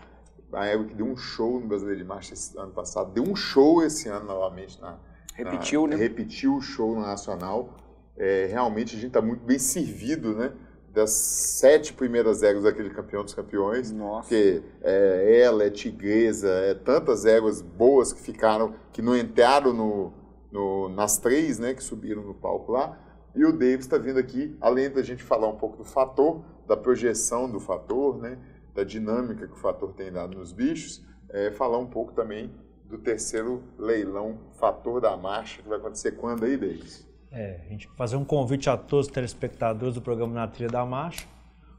a Ego que deu um show no Brasileiro de Marcha esse ano passado, deu um show esse ano novamente na. Repetiu, na, né? Repetiu o show na Nacional. É, realmente a gente está muito bem servido, né? das sete primeiras éguas daquele campeão dos campeões. Nossa. Que é ela, é tigresa, é tantas éguas boas que ficaram, que não entraram no, no nas três, né? Que subiram no palco lá. E o Davis está vindo aqui, além da gente falar um pouco do fator, da projeção do fator, né? Da dinâmica que o fator tem dado nos bichos, é, falar um pouco também do terceiro leilão Fator da Marcha, que vai acontecer quando aí, Davis? É, a gente fazer um convite a todos os telespectadores do programa Na Trilha da Marcha.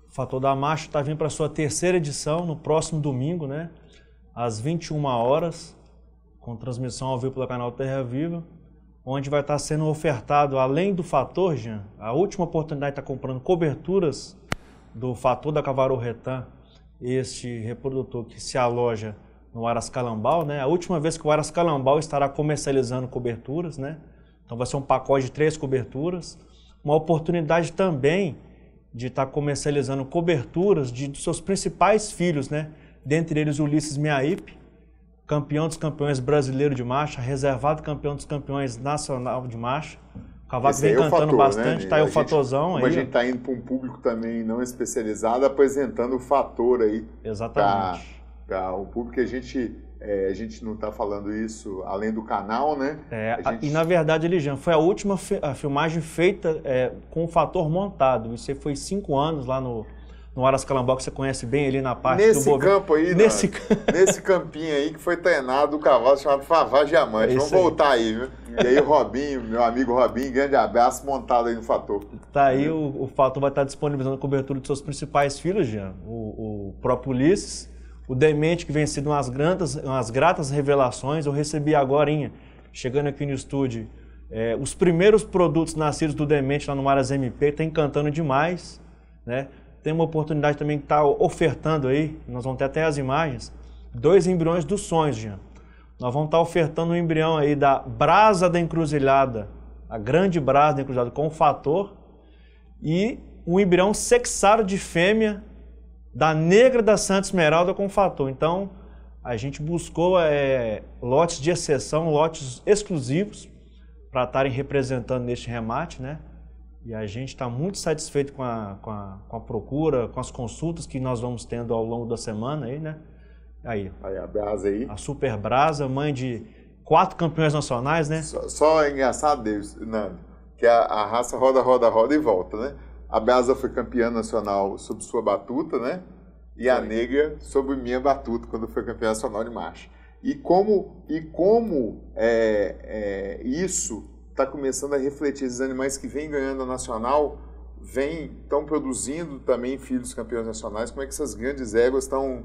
O Fator da Marcha está vindo para a sua terceira edição, no próximo domingo, né? Às 21 horas, com transmissão ao vivo pelo canal Terra Viva, onde vai estar tá sendo ofertado, além do Fator, Jean, a última oportunidade está comprando coberturas do Fator da Cavaro Retan, este reprodutor que se aloja no Aras né? A última vez que o Aras estará comercializando coberturas, né? Então vai ser um pacote de três coberturas, uma oportunidade também de estar tá comercializando coberturas de, de seus principais filhos, né? Dentre eles Ulisses Miaípe, campeão dos campeões brasileiro de marcha, reservado campeão dos campeões nacional de marcha. O cavaco vem é cantando fator, né, bastante, né? tá aí a o fatorzão aí. A gente tá indo para um público também não especializado, apresentando o fator aí. Exatamente. Para tá, o tá, público que a gente é, a gente não está falando isso além do canal, né? É, gente... E na verdade, Elijan, foi a última fi a filmagem feita é, com o fator montado. Você foi cinco anos lá no, no Aras Calambó, que você conhece bem ali na parte nesse do campo aí, nesse, na, nesse campinho aí que foi treinado o cavalo chamado Favá Diamante. É Vamos aí. voltar aí, viu? E aí o Robinho, meu amigo Robinho, grande abraço montado aí no Fator. Tá aí, é. o, o Fator vai estar disponibilizando a cobertura dos seus principais filhos, Jean. O, o próprio Ulisses o demente que vem sendo umas, grandas, umas gratas revelações, eu recebi agora, chegando aqui no estúdio, é, os primeiros produtos nascidos do demente lá no Maras MP, está encantando demais, né? Tem uma oportunidade também que está ofertando aí, nós vamos ter até as imagens, dois embriões dos sonhos, Jean. Nós vamos estar tá ofertando um embrião aí da brasa da encruzilhada, a grande brasa da encruzilhada com o fator, e um embrião sexado de fêmea da negra da Santa Esmeralda com fator. Então, a gente buscou é, lotes de exceção, lotes exclusivos para estarem representando neste remate, né? E a gente está muito satisfeito com a, com, a, com a procura, com as consultas que nós vamos tendo ao longo da semana aí, né? Aí, aí a Brasa aí. A Super Brasa, mãe de quatro campeões nacionais, né? Só, só é engraçado, Deus, Nando, que a, a raça roda, roda, roda e volta, né? A Brasa foi campeã nacional sob sua batuta, né? E a Negra sob minha batuta, quando foi campeã nacional de marcha. E como, e como é, é, isso está começando a refletir, esses animais que vêm ganhando a nacional vêm, estão produzindo também filhos campeões nacionais, como é que essas grandes éguas estão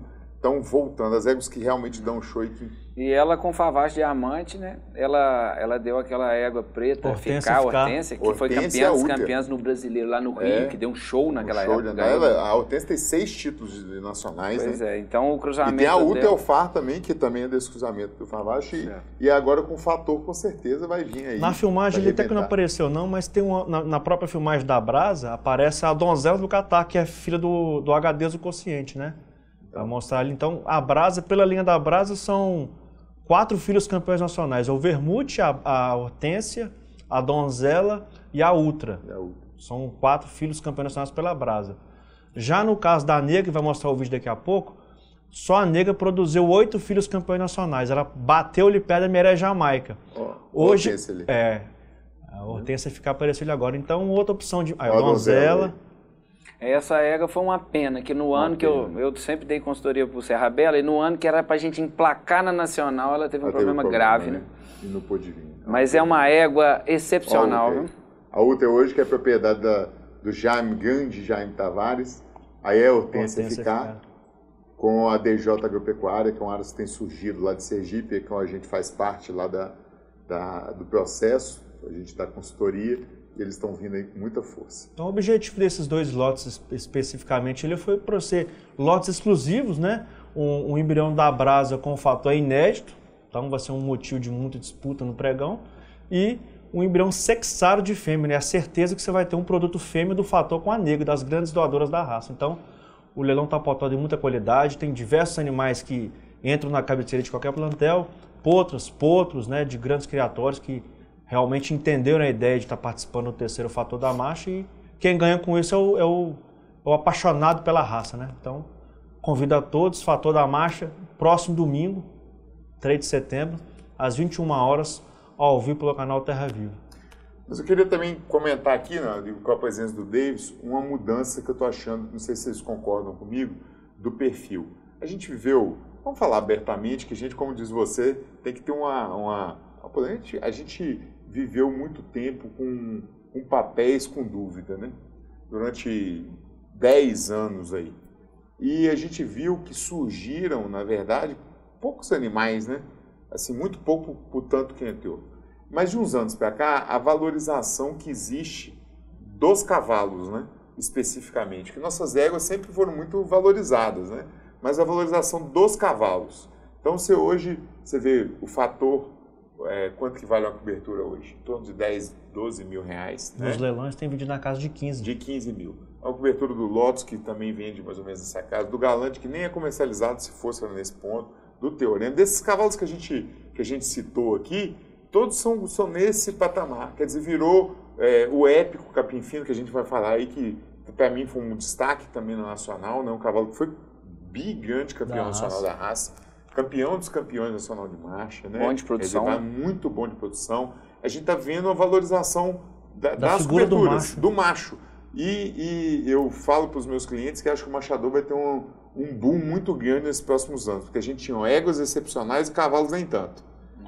voltando, as éguas que realmente hum. dão show e que e ela com favas diamante, né? Ela, ela deu aquela égua preta, Hortência ficar, Hortência, que Hortência foi campeã dos é campeãs no brasileiro lá no é. Rio, é, que deu um show naquela show época. Ela, é, a Hortência tem seis títulos nacionais, pois né? é, então o cruzamento. E tem a Uta Elfar também, que também é desse cruzamento do Favache. E, e, agora com o fator, com certeza, vai vir aí. Na filmagem ele até que não apareceu, não, mas tem uma, na, na, própria filmagem da Brasa aparece a donzela do Catar, que é filha do, do do Consciente, né? Para então. mostrar ali. Então, a Brasa, pela linha da Brasa, são quatro filhos campeões nacionais: é o Vermute, a, a Hortência, a Donzela e a Ultra. São quatro filhos campeões nacionais pela Brasa. Já no caso da Negra, que vai mostrar o vídeo daqui a pouco, só a Negra produziu oito filhos campeões nacionais. Ela bateu-lhe pedra e merece Jamaica. Oh, Hoje. É. A Hortência ficar aparecendo agora. Então, outra opção de. É, a, a donzela, donzela essa égua foi uma pena, que no uma ano pena. que eu, eu sempre dei consultoria para o Serra Bela, e no ano que era para a gente emplacar na Nacional, ela teve um, ela problema, teve um problema, grave, né? né? E não pôde vir. Mas é uma égua excepcional, viu? A UTA hoje, que é propriedade da, do Jaime Grande, Jaime Tavares, aí é a Hortência Ficar, com a DJ Agropecuária, que é uma área que tem surgido lá de Sergipe, que é a gente faz parte lá da, da do processo, a gente dá consultoria eles estão vindo aí com muita força. Então, o objetivo desses dois lotes especificamente ele foi para ser lotes exclusivos, né? Um, um embrião da brasa com fator inédito, então vai ser um motivo de muita disputa no pregão, e um embrião sexado de fêmea, né? A certeza que você vai ter um produto fêmea do fator com a negra, das grandes doadoras da raça. Então, o leilão está tapotó de muita qualidade, tem diversos animais que entram na cabeceira de qualquer plantel, potros, potros, né, de grandes criatórios que realmente entenderam né, a ideia de estar tá participando do terceiro fator da marcha e quem ganha com isso é o, é o, é o apaixonado pela raça, né? Então, convido a todos, fator da marcha, próximo domingo, 3 de setembro, às 21 horas, ao vivo pelo canal Terra Viva. Mas eu queria também comentar aqui, né, com a presença do Davis, uma mudança que eu estou achando, não sei se vocês concordam comigo, do perfil. A gente viveu, vamos falar abertamente, que a gente, como diz você, tem que ter uma. uma a gente viveu muito tempo com, com papéis com dúvida, né? Durante 10 anos aí. E a gente viu que surgiram, na verdade, poucos animais, né? Assim, muito pouco por tanto que entrou. Mas de uns anos para cá, a valorização que existe dos cavalos, né? Especificamente, que nossas éguas sempre foram muito valorizadas, né? Mas a valorização dos cavalos. Então, você hoje, você vê o fator é, quanto que vale uma cobertura hoje? Em torno de 10, 12 mil reais. Né? Nos leilões tem vendido na casa de 15. De 15 mil. É a cobertura do Lotus, que também vende mais ou menos nessa casa, do Galante, que nem é comercializado se fosse nesse ponto, do Teorema, desses cavalos que a gente, que a gente citou aqui, todos são, são nesse patamar. Quer dizer, virou é, o épico capim fino que a gente vai falar aí, que para mim foi um destaque também no Nacional, né? um cavalo que foi gigante campeão da nacional raça. da raça campeão dos campeões nacional de marcha, né? Bom de produção. Ele vai muito bom de produção. A gente está vendo a valorização da, da das coberturas, do macho. Do macho. E, e, eu falo para os meus clientes que acho que o machador vai ter um, um boom muito grande nesses próximos anos, porque a gente tinha éguas excepcionais e cavalos nem tanto.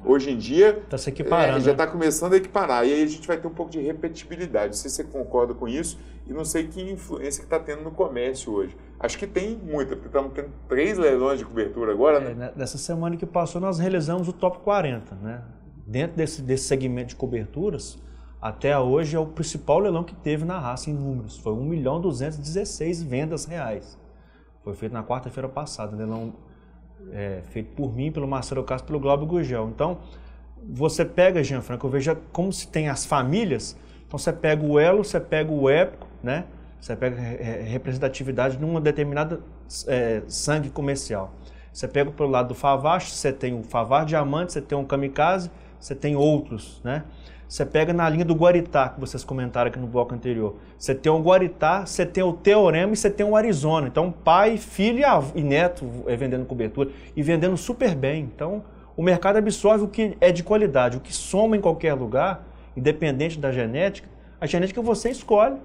Hoje em dia. Está se equiparando. É, já está né? começando a equiparar. E aí a gente vai ter um pouco de repetibilidade. Não sei se você concorda com isso e não sei que influência que está tendo no comércio hoje. Acho que tem muita, porque estamos tendo três leilões de cobertura agora, né? é, né? Nessa semana que passou, nós realizamos o top 40, né? Dentro desse, desse segmento de coberturas, até hoje é o principal leilão que teve na raça em números. Foi 1 milhão 216 vendas reais. Foi feito na quarta-feira passada, leilão é, feito por mim, pelo Marcelo Castro, pelo Glauber Gugel. Então, você pega, Jean eu veja como se tem as famílias. Então, você pega o elo, você pega o épico, né? Você pega é, é, representatividade numa determinada é, sangue comercial. Você pega pelo lado do Favache, você tem o Favar Diamante, você tem o Kamikaze, você tem outros, né? Você pega na linha do Guaritá, que vocês comentaram aqui no bloco anterior. Você tem o Guaritá, você tem o Teorema e você tem o Arizona. Então, pai, filho e neto é, vendendo cobertura e vendendo super bem. Então, o mercado absorve o que é de qualidade, o que soma em qualquer lugar, independente da genética. A genética você escolhe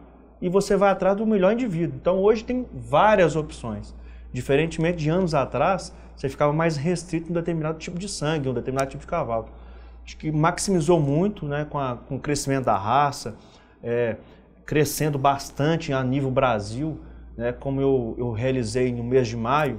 e você vai atrás do melhor indivíduo. Então, hoje tem várias opções. Diferentemente de anos atrás, você ficava mais restrito em um determinado tipo de sangue, a um determinado tipo de cavalo acho que maximizou muito né, com, a, com o crescimento da raça, é, crescendo bastante a nível Brasil, né, como eu, eu realizei no mês de maio,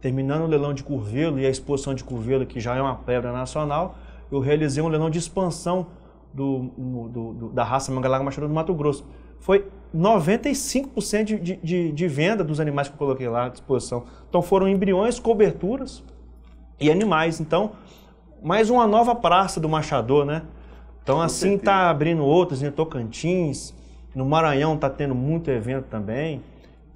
terminando o leilão de Curvelo e a exposição de Curvelo, que já é uma pedra nacional, eu realizei um leilão de expansão do, do, do, da raça Mangalaga Machado do Mato Grosso. Foi 95% de, de, de, venda dos animais que eu coloquei lá à disposição. Então foram embriões, coberturas e animais. Então mais uma nova praça do Machador, né? Então, Com assim, tá certeza. tá abrindo outros em né? Tocantins, no Maranhão tá tendo muito evento também.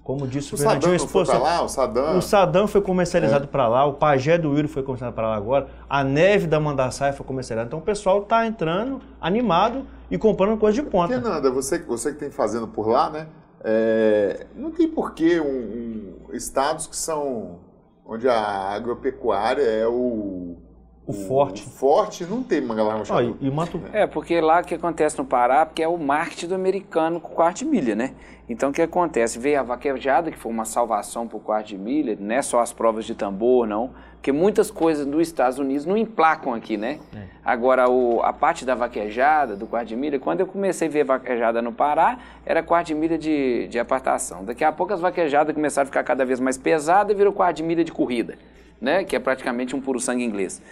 Como disse o, o Fernandinho, Sadam foi lá, o Sadam. O Sadam foi comercializado é. para lá, o Pajé do Uiro foi comercializado para lá agora, a neve da Mandaçaia foi comercializada. Então o pessoal está entrando animado e comprando coisa de ponta. nada, você, você que tem fazendo por lá, né? É, não tem porquê um, um, estados que são onde a agropecuária é o o, forte. O forte não tem manga larga ah, e, e Mato... É. é, porque lá o que acontece no Pará, porque é o marketing do americano com o quarto de milha, né? Então o que acontece? Veio a vaquejada, que foi uma salvação para o quarto de milha, não é só as provas de tambor, não. Porque muitas coisas dos Estados Unidos não emplacam aqui, né? É. Agora, o, a parte da vaquejada, do quarto de milha, quando eu comecei a ver vaquejada no Pará, era quarto de milha de, de apartação. Daqui a pouco as vaquejadas começaram a ficar cada vez mais pesadas e virou quarto de milha de corrida, né? Que é praticamente um puro sangue inglês.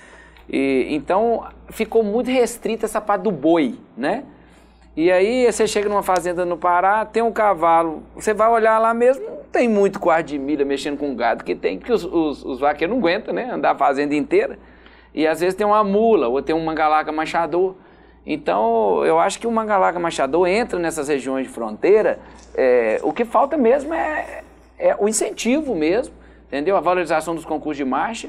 E, então ficou muito restrita essa parte do boi, né? E aí você chega numa fazenda no Pará, tem um cavalo, você vai olhar lá mesmo, não tem muito quarto de milha mexendo com gado, que tem que os, os, os vaqueiros não aguentam, né? Andar a fazenda inteira. E às vezes tem uma mula ou tem um mangalaca machador. Então, eu acho que o Mangalaca Machador entra nessas regiões de fronteira. É, o que falta mesmo é, é, o incentivo mesmo, entendeu? A valorização dos concursos de marcha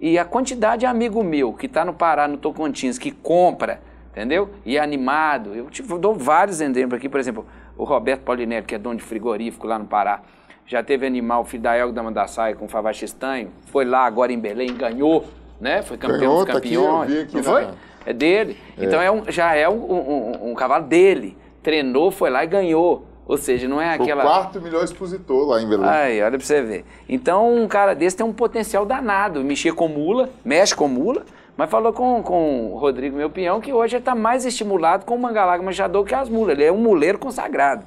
e a quantidade de amigo meu que está no Pará, no Tocantins, que compra, entendeu? E é animado. Eu te dou vários exemplos aqui, por exemplo, o Roberto Paulinelli, que é dono de frigorífico lá no Pará, já teve animal, o filho da Elga da Mandassaia com o Favax Estanho, foi lá agora em Belém, ganhou, né? Foi campeão dos tá campeões. Aqui, aqui, não foi? É dele. Então, é. Então é um, já é um, um, um, um cavalo dele. Treinou, foi lá e ganhou. Ou seja, não é aquela. O quarto melhor expositor lá em Belém. Aí, olha pra você ver. Então, um cara desse tem um potencial danado. Mexer com mula, mexe com mula, mas falou com, com o Rodrigo, meu peão, que hoje ele tá mais estimulado com o Mangalaga Machador que as mulas. Ele é um muleiro consagrado.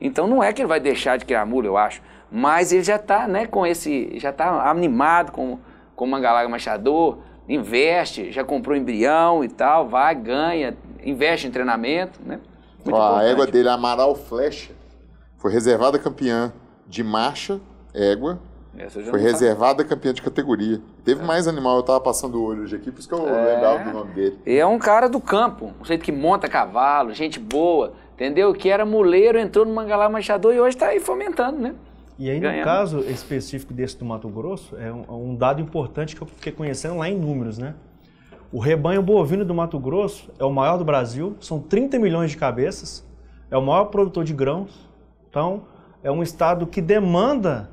Então, não é que ele vai deixar de criar mula, eu acho. Mas ele já tá, né, com esse. Já tá animado com, com o Mangalaga Machador, investe, já comprou embrião e tal, vai, ganha, investe em treinamento, né? Ó, a égua dele, Amaral Flecha, foi reservada campeã de marcha, égua. Foi reservada campeã de categoria. Teve é. mais animal, eu tava passando o olho hoje aqui, por isso que eu é. lembrava do nome dele. E é um cara do campo, um jeito que monta cavalo, gente boa, entendeu? Que era muleiro, entrou no Mangalá Machador e hoje tá aí fomentando, né? E aí, Ganhando. no caso específico desse do Mato Grosso, é um, é um dado importante que eu fiquei conhecendo lá em números, né? O rebanho bovino do Mato Grosso é o maior do Brasil, são 30 milhões de cabeças, é o maior produtor de grãos. Então, é um estado que demanda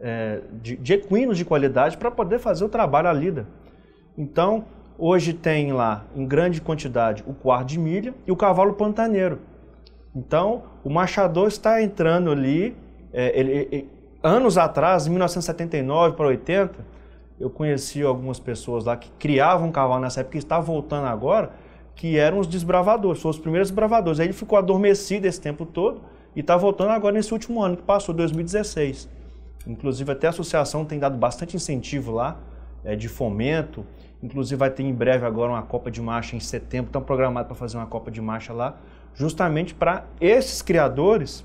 é, de, de, equinos de qualidade para poder fazer o trabalho à lida. Então, hoje tem lá em grande quantidade o quarto de milha e o cavalo pantaneiro. Então, o machador está entrando ali, é, ele, ele, anos atrás, em 1979 para 80, eu conheci algumas pessoas lá que criavam cavalo nessa época, que está voltando agora, que eram os desbravadores, foram os primeiros desbravadores. Aí ele ficou adormecido esse tempo todo e está voltando agora nesse último ano que passou, 2016. Inclusive até a associação tem dado bastante incentivo lá, é, de fomento. Inclusive vai ter em breve agora uma Copa de Marcha em setembro, estão programados para fazer uma Copa de Marcha lá, justamente para esses criadores,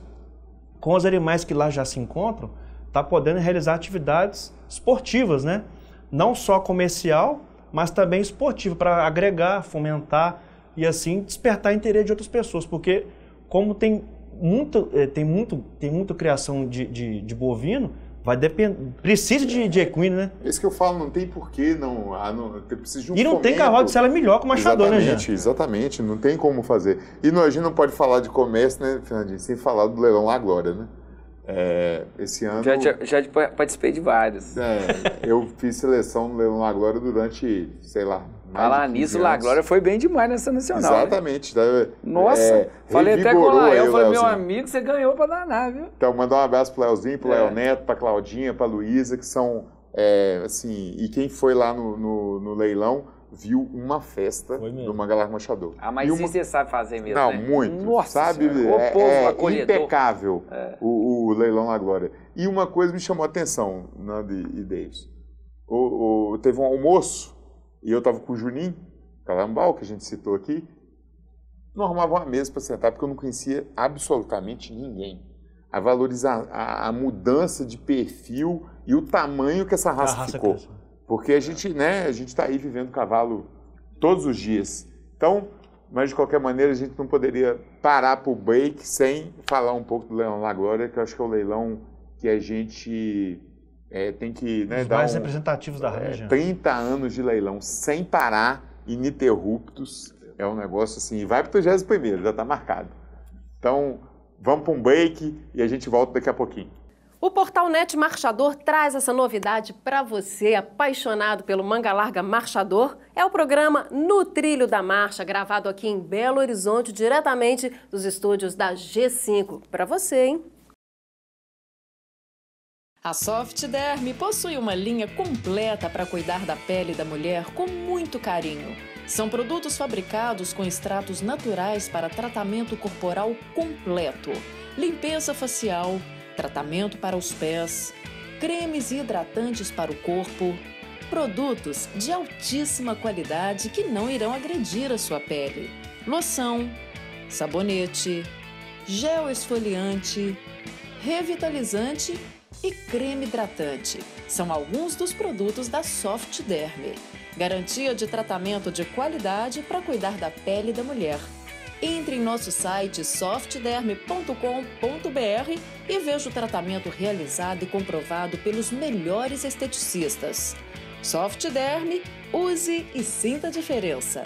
com os animais que lá já se encontram, tá podendo realizar atividades esportivas, né? não só comercial, mas também esportivo, para agregar, fomentar e assim despertar interesse de outras pessoas, porque como tem muito, eh, tem muito, tem muita criação de, de, de bovino, vai depender. Precisa de, de equino, né? É isso que eu falo, não tem porquê, não. Ah, não precisa de um E não fomento. tem cavalo de sela é melhor que o machador, né, exatamente, né, gente? Exatamente, não tem como fazer. E não, a gente não pode falar de comércio, né, Fernandinho, sem falar do leilão à Glória, né? É, esse ano. Já, já, já, participei de vários. É, eu fiz seleção no Leilão La Glória durante, sei lá. Falar nisso, La Glória foi bem demais nessa nacional. Exatamente. Né? Nossa, é, falei até com o Lael, falei, meu amigo, você ganhou para danar, viu? Então, mandar um abraço para o Leozinho, para o é. Neto, para Claudinha, para Luísa, que são, é, assim, e quem foi lá no, no, no leilão viu uma festa do Mangalar machador. Ah, mas uma... você sabe fazer mesmo, Não, né? muito. Nossa sabe, é, o povo é impecável é. O, o, Leilão na Glória. E uma coisa me chamou a atenção, Nando e, Davis. O, o, teve um almoço e eu estava com o Juninho Calambal, que a gente citou aqui. Não arrumava uma mesa para sentar porque eu não conhecia absolutamente ninguém. A valorizar a, a mudança de perfil e o tamanho que essa raça, raça ficou. Porque a gente, né, a gente está aí vivendo cavalo todos os dias. Então, mas de qualquer maneira a gente não poderia parar para o break sem falar um pouco do Leilão La Glória, que eu acho que é o leilão que a gente é, tem que né, Os dar mais um, representativos da é, região. 30 anos de leilão sem parar, ininterruptos, é um negócio assim, vai para o primeiro já está marcado. Então, vamos para um break e a gente volta daqui a pouquinho. O portal Net Marchador traz essa novidade para você, apaixonado pelo manga larga marchador. É o programa No Trilho da Marcha, gravado aqui em Belo Horizonte, diretamente dos estúdios da G5. Para você, hein? A Softderm possui uma linha completa para cuidar da pele da mulher com muito carinho. São produtos fabricados com extratos naturais para tratamento corporal completo, limpeza facial, tratamento para os pés, cremes hidratantes para o corpo, produtos de altíssima qualidade que não irão agredir a sua pele, loção, sabonete, gel esfoliante, revitalizante e creme hidratante. São alguns dos produtos da Soft Derme. Garantia de tratamento de qualidade para cuidar da pele da mulher. Entre em nosso site softderm.com.br e veja o tratamento realizado e comprovado pelos melhores esteticistas. Softderm, use e sinta a diferença.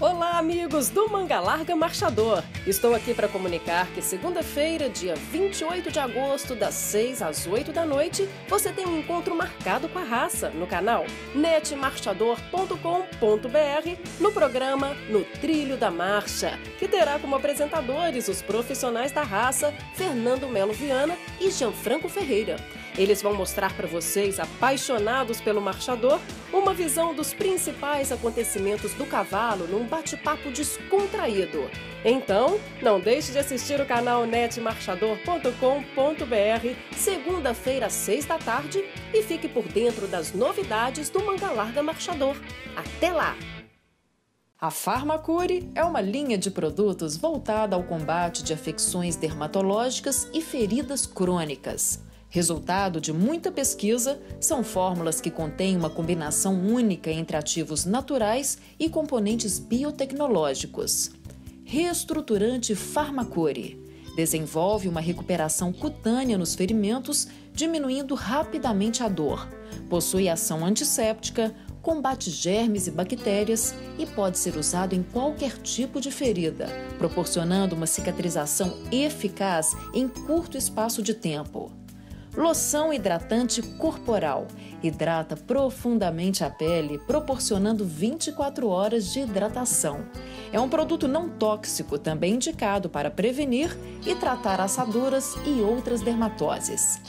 Olá, amigos do Manga Larga Marchador! Estou aqui para comunicar que segunda-feira, dia 28 de agosto, das 6 às 8 da noite, você tem um encontro marcado com a raça no canal netmarchador.com.br no programa No Trilho da Marcha, que terá como apresentadores os profissionais da raça Fernando Melo Viana e Gianfranco Ferreira. Eles vão mostrar para vocês, apaixonados pelo marchador, uma visão dos principais acontecimentos do cavalo num bate-papo descontraído. Então, não deixe de assistir o canal netmarchador.com.br segunda-feira às seis da tarde e fique por dentro das novidades do Manga Larga Marchador. Até lá! A Farmacure é uma linha de produtos voltada ao combate de afecções dermatológicas e feridas crônicas. Resultado de muita pesquisa são fórmulas que contêm uma combinação única entre ativos naturais e componentes biotecnológicos. Reestruturante Farmacore desenvolve uma recuperação cutânea nos ferimentos, diminuindo rapidamente a dor. Possui ação antisséptica, combate germes e bactérias e pode ser usado em qualquer tipo de ferida, proporcionando uma cicatrização eficaz em curto espaço de tempo. Loção hidratante corporal. Hidrata profundamente a pele, proporcionando 24 horas de hidratação. É um produto não tóxico, também indicado para prevenir e tratar assaduras e outras dermatoses.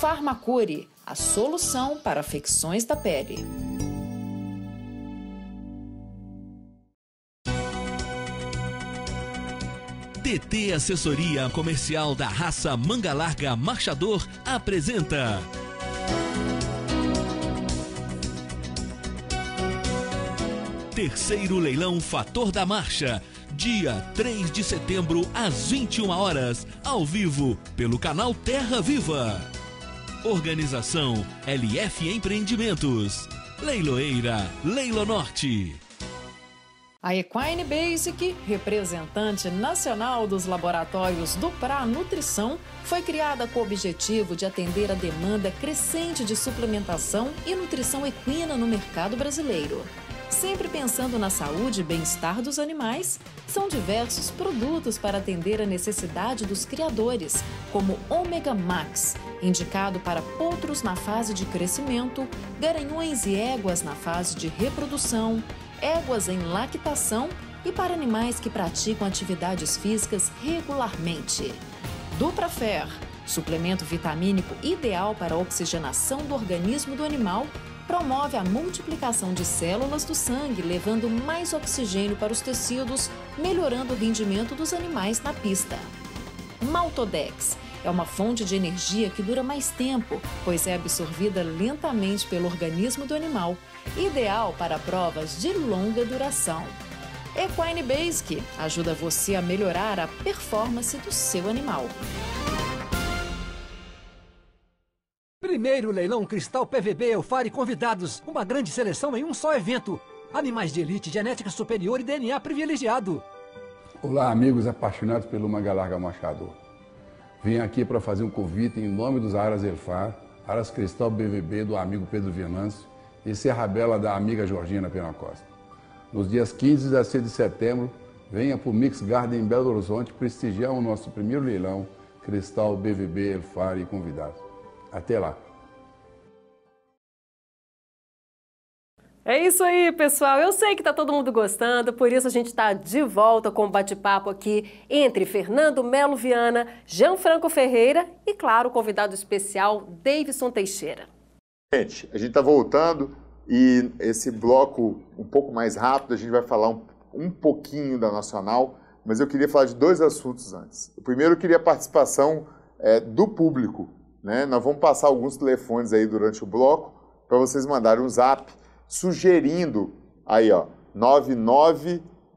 Farmacore, a solução para afecções da pele. DT Assessoria Comercial da raça Manga Larga Marchador apresenta. Terceiro leilão Fator da Marcha, dia 3 de setembro às 21 horas, ao vivo pelo canal Terra Viva. Organização LF Empreendimentos. Leiloeira, Leilo Norte. A Equine Basic, representante nacional dos laboratórios do Pra Nutrição, foi criada com o objetivo de atender a demanda crescente de suplementação e nutrição equina no mercado brasileiro. Sempre pensando na saúde e bem-estar dos animais, são diversos produtos para atender a necessidade dos criadores, como Ômega Max, indicado para potros na fase de crescimento, garanhões e éguas na fase de reprodução, éguas em lactação e para animais que praticam atividades físicas regularmente. Duprafer, suplemento vitamínico ideal para a oxigenação do organismo do animal, promove a multiplicação de células do sangue, levando mais oxigênio para os tecidos, melhorando o rendimento dos animais na pista. Maltodex é uma fonte de energia que dura mais tempo, pois é absorvida lentamente pelo organismo do animal, ideal para provas de longa duração. Equine Basic ajuda você a melhorar a performance do seu animal. Primeiro leilão Cristal PVB Eufari convidados. Uma grande seleção em um só evento. Animais de elite, genética superior e DNA privilegiado. Olá, amigos apaixonados pelo Mangalarga Machado. Vim aqui para fazer um convite em nome dos Aras Elfar, Aras Cristal BVB do amigo Pedro Venâncio e Serrabela da amiga Georgina Penacosta. Nos dias 15 e 16 de setembro, venha para o Mix Garden em Belo Horizonte prestigiar o nosso primeiro leilão Cristal BVB Elfar e convidados. Até lá! É isso aí, pessoal. Eu sei que tá todo mundo gostando, por isso a gente está de volta com o um bate-papo aqui entre Fernando Melo Viana, Jean Franco Ferreira e, claro, o convidado especial Davidson Teixeira. Gente, a gente está voltando e esse bloco um pouco mais rápido, a gente vai falar um, um pouquinho da Nacional, mas eu queria falar de dois assuntos antes. O primeiro, eu queria a participação é, do público. Né? Nós vamos passar alguns telefones aí durante o bloco para vocês mandarem um zap sugerindo aí, ó,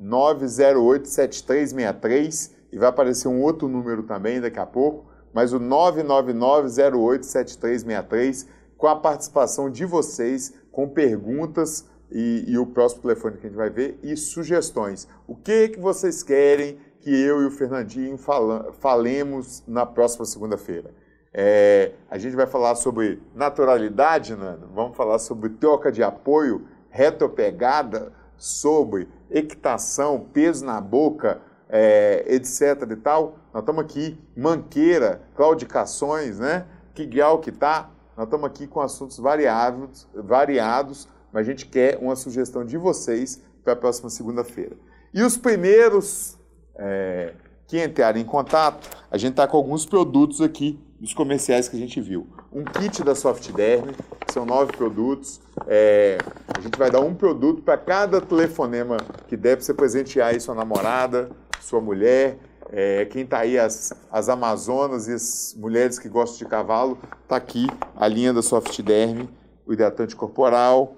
999087363 e vai aparecer um outro número também daqui a pouco, mas o 999087363 com a participação de vocês, com perguntas e, e, o próximo telefone que a gente vai ver e sugestões. O que que vocês querem que eu e o Fernandinho falamos na próxima segunda-feira? É, a gente vai falar sobre naturalidade, Nando. Vamos falar sobre troca de apoio, retopegada, sobre equitação, peso na boca, é, etc e tal. Nós estamos aqui, manqueira, claudicações, né? Que grau que tá? Nós estamos aqui com assuntos variados, variados, mas a gente quer uma sugestão de vocês para a próxima segunda-feira. E os primeiros... É, que entrarem em contato, a gente está com alguns produtos aqui dos comerciais que a gente viu. Um kit da Softderm, que são nove produtos. É, a gente vai dar um produto para cada telefonema que der para você presentear aí sua namorada, sua mulher, é, quem está aí, as, as Amazonas e as mulheres que gostam de cavalo, está aqui a linha da Softderm, o hidratante corporal,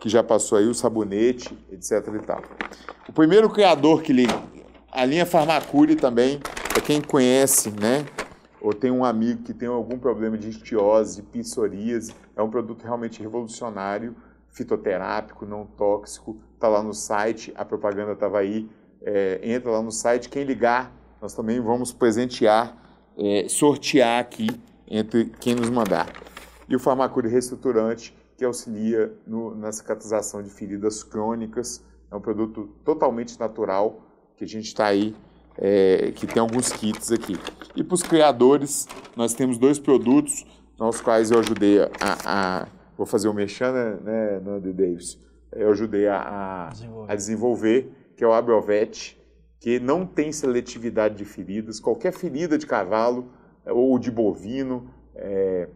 que já passou aí, o sabonete, etc. E tal. O primeiro criador que liga a linha Farmacure também, para quem conhece, né? Ou tem um amigo que tem algum problema de histiose, psoríase, é um produto realmente revolucionário, fitoterápico, não tóxico, está lá no site, a propaganda estava aí, é, entra lá no site, quem ligar, nós também vamos presentear, é, sortear aqui entre quem nos mandar. E o Farmacure Reestruturante, que auxilia no, na cicatrização de feridas crônicas, é um produto totalmente natural, que a gente está aí, é, que tem alguns kits aqui. E para os criadores, nós temos dois produtos, nos quais eu ajudei a. a vou fazer o um merchan, né, Nando né, né, Davis? Eu ajudei a, a, desenvolver. a desenvolver, que é o Abelvet, que não tem seletividade de feridas. Qualquer ferida de cavalo é, ou de bovino, é,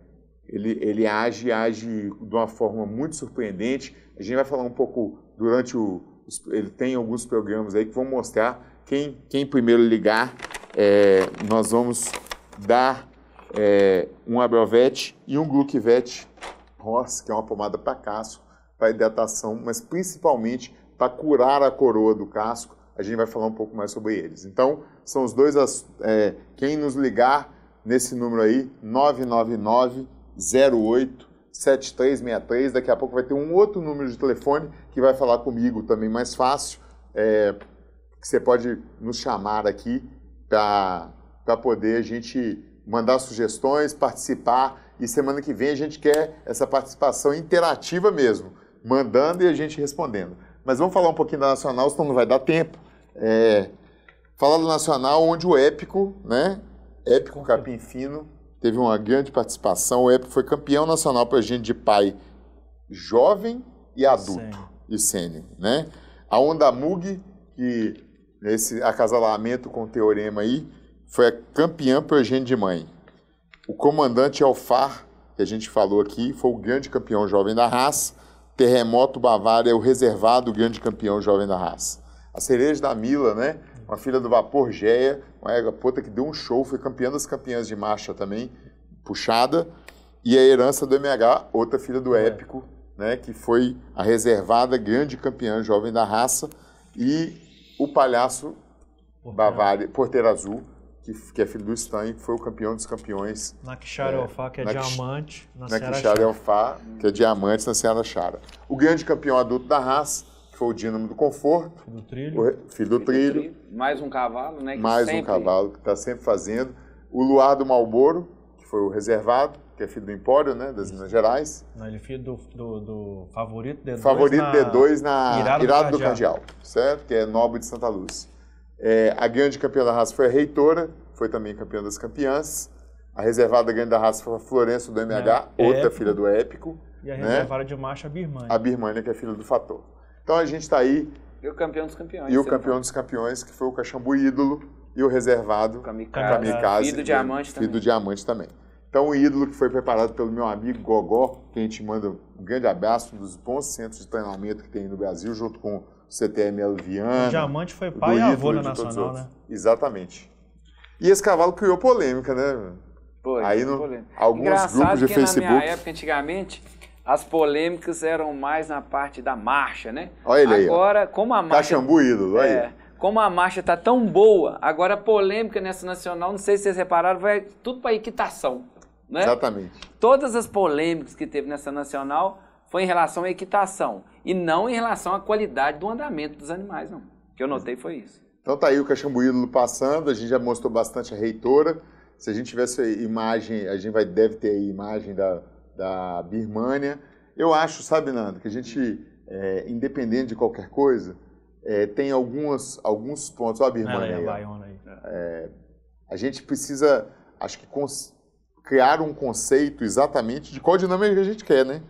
ele, ele age, age de uma forma muito surpreendente. A gente vai falar um pouco durante o, ele tem alguns programas aí que vão mostrar quem, quem primeiro ligar, é, nós vamos dar é, um Abrovete e um Glucivete Ross, que é uma pomada para casco, para hidratação, mas principalmente para curar a coroa do casco. A gente vai falar um pouco mais sobre eles. Então, são os dois. As, é, quem nos ligar nesse número aí, 999 08 7363. Daqui a pouco vai ter um outro número de telefone que vai falar comigo também mais fácil. É, que você pode nos chamar aqui para poder a gente mandar sugestões, participar. E semana que vem a gente quer essa participação interativa mesmo, mandando e a gente respondendo. Mas vamos falar um pouquinho da Nacional, senão não vai dar tempo. É, falar do Nacional, onde o épico, né? Épico Capim Fino teve uma grande participação. O Epi foi campeão nacional para gente de pai jovem e adulto e sênior, né? A Onda Mug, que esse acasalamento com o teorema aí, foi a campeã para gente de mãe. O comandante Alfar, que a gente falou aqui, foi o grande campeão jovem da raça. Terremoto Bavária é o reservado grande campeão jovem da raça. A cereja da Mila, né? uma filha do Vapor Geia, uma garota que deu um show, foi campeã das campeãs de marcha também, puxada, e a herança do MH, outra filha do é. Épico, é. né, que foi a reservada grande campeã jovem da raça, e o palhaço Porteira. Bavária, Porteiro Azul, que, que, é filho do Stan, que foi o campeão dos campeões. Nakshara é, Alfá, que é diamante na Nakshara Seara Alfá, que é diamante na Seara Chara. O grande campeão adulto da raça que foi o Dínamo do Conforto. Filho do Trilho. Re... Filho, filho do, trilho. do, trilho. Mais um cavalo, né? Mais sempre... um cavalo que está sempre fazendo. O Luar do Malboro, que foi o Reservado, que é filho do Empório, né? Das Minas Gerais. Não, ele é filho do, do, do Favorito D2 Favorito na... D2 na Irado, do, do Cardeal. certo? Que é Nobre de Santa luz É, a grande campeã da raça foi a Reitora, foi também campeã das campeãs. A reservada grande da raça foi a Florença do MH, é, né? outra épico, filha do Épico. E a né? reservada né? de marcha, a Birmania. A Birmania, que é filha do Fator. Então a gente está aí. E o campeão dos campeões. E o campeão dos campeões, que foi o Caxambu ídolo e o reservado. Kamikaze. Kamikaze. E do diamante também. E do diamante também. Então, o ídolo que foi preparado pelo meu amigo Gogó, que a gente manda um grande abraço, um dos bons centros de treinamento que tem no Brasil, junto com o CTM Alviano. O diamante foi pai e avô na Nacional, né? Exatamente. E esse cavalo criou polêmica, né? Foi, aí no, alguns Engraçado grupos de que Facebook. Na minha época, antigamente, as polêmicas eram mais na parte da marcha, né? Olha ele aí. Agora, como a marcha. Cachambuído, olha é, aí. Como a marcha está tão boa, agora a polêmica nessa nacional, não sei se vocês repararam, vai tudo para equitação. Né? Exatamente. Todas as polêmicas que teve nessa nacional foi em relação à equitação e não em relação à qualidade do andamento dos animais, não. O que eu notei foi isso. Então tá aí o Cachambuído passando, a gente já mostrou bastante a reitora. Se a gente tivesse imagem, a gente vai, deve ter aí imagem da, da Birmânia. Eu acho, sabe, Nando, que a gente, é, independente de qualquer coisa, é, tem algumas, alguns pontos. Olha a Birmânia aí. É, a gente precisa, acho que, criar um conceito exatamente de qual dinâmica que a gente quer, né?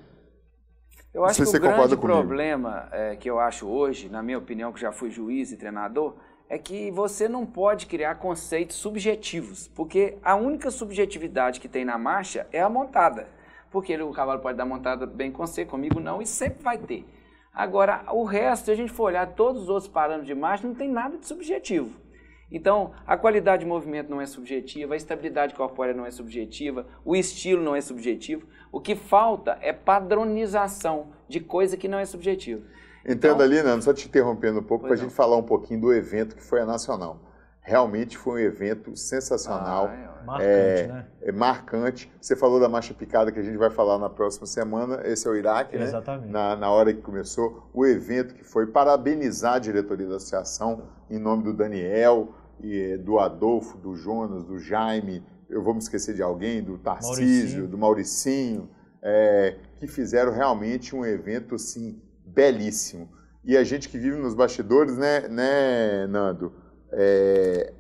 Eu acho que o grande problema é, que eu acho hoje, na minha opinião, que já fui juiz e treinador, é que você não pode criar conceitos subjetivos, porque a única subjetividade que tem na marcha é a montada porque o cavalo pode dar montada bem com você, comigo não, e sempre vai ter. Agora, o resto, se a gente for olhar todos os outros parâmetros de marcha, não tem nada de subjetivo. Então, a qualidade de movimento não é subjetiva, a estabilidade corpórea não é subjetiva, o estilo não é subjetivo. O que falta é padronização de coisa que não é subjetiva. entendo então, ali, Nando, só te interrompendo um pouco para a gente falar um pouquinho do evento que foi a Nacional realmente foi um evento sensacional. Ah, é, marcante, é, né? É marcante. Você falou da marcha picada que a gente vai falar na próxima semana. Esse é o Iraque, Exatamente. né? Exatamente. Na, na, hora que começou o evento que foi parabenizar a diretoria da associação em nome do Daniel, e, eh, do Adolfo, do Jonas, do Jaime. Eu vou me esquecer de alguém, do Tarcísio, Mauricinho. do Mauricinho, é, que fizeram realmente um evento assim belíssimo. E a gente que vive nos bastidores, né, né Nando? é,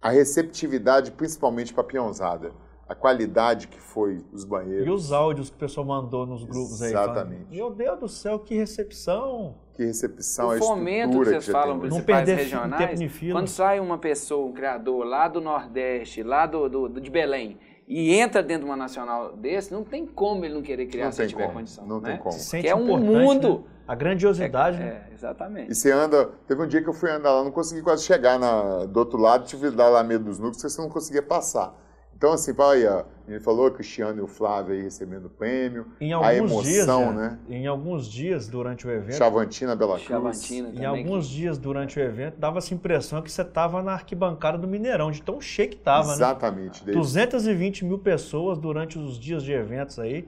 a receptividade, principalmente para a peãozada. A qualidade que foi os banheiros. E os áudios que o pessoal mandou nos grupos Exatamente. aí. Exatamente. Meu Deus do céu, que recepção! Que recepção, o fomento que vocês que falam para os pais regionais. Tempo quando sai uma pessoa, um criador lá do Nordeste, lá do, do de Belém, e entra dentro de uma nacional desse, não tem como ele não querer criar não se tiver como, condição. Não né? tem como. Se sente é um mundo. Né? A grandiosidade. É, né? é, exatamente. E você anda. Teve um dia que eu fui andar lá, não consegui quase chegar na, do outro lado, tive que dar lá medo dos núcleos, porque você não conseguia passar. Então, assim, fala aí, ó, ele falou Cristiano e o Flávio aí recebendo o prêmio. Em alguns a emoção, dias, né? né? Em alguns dias durante o evento. Chavantina Bela Cruz. Chavantina também, em alguns que... dias durante o evento, dava-se a impressão que você estava na arquibancada do Mineirão, de tão cheio que estava, né? Exatamente. 220 mil pessoas durante os dias de eventos aí.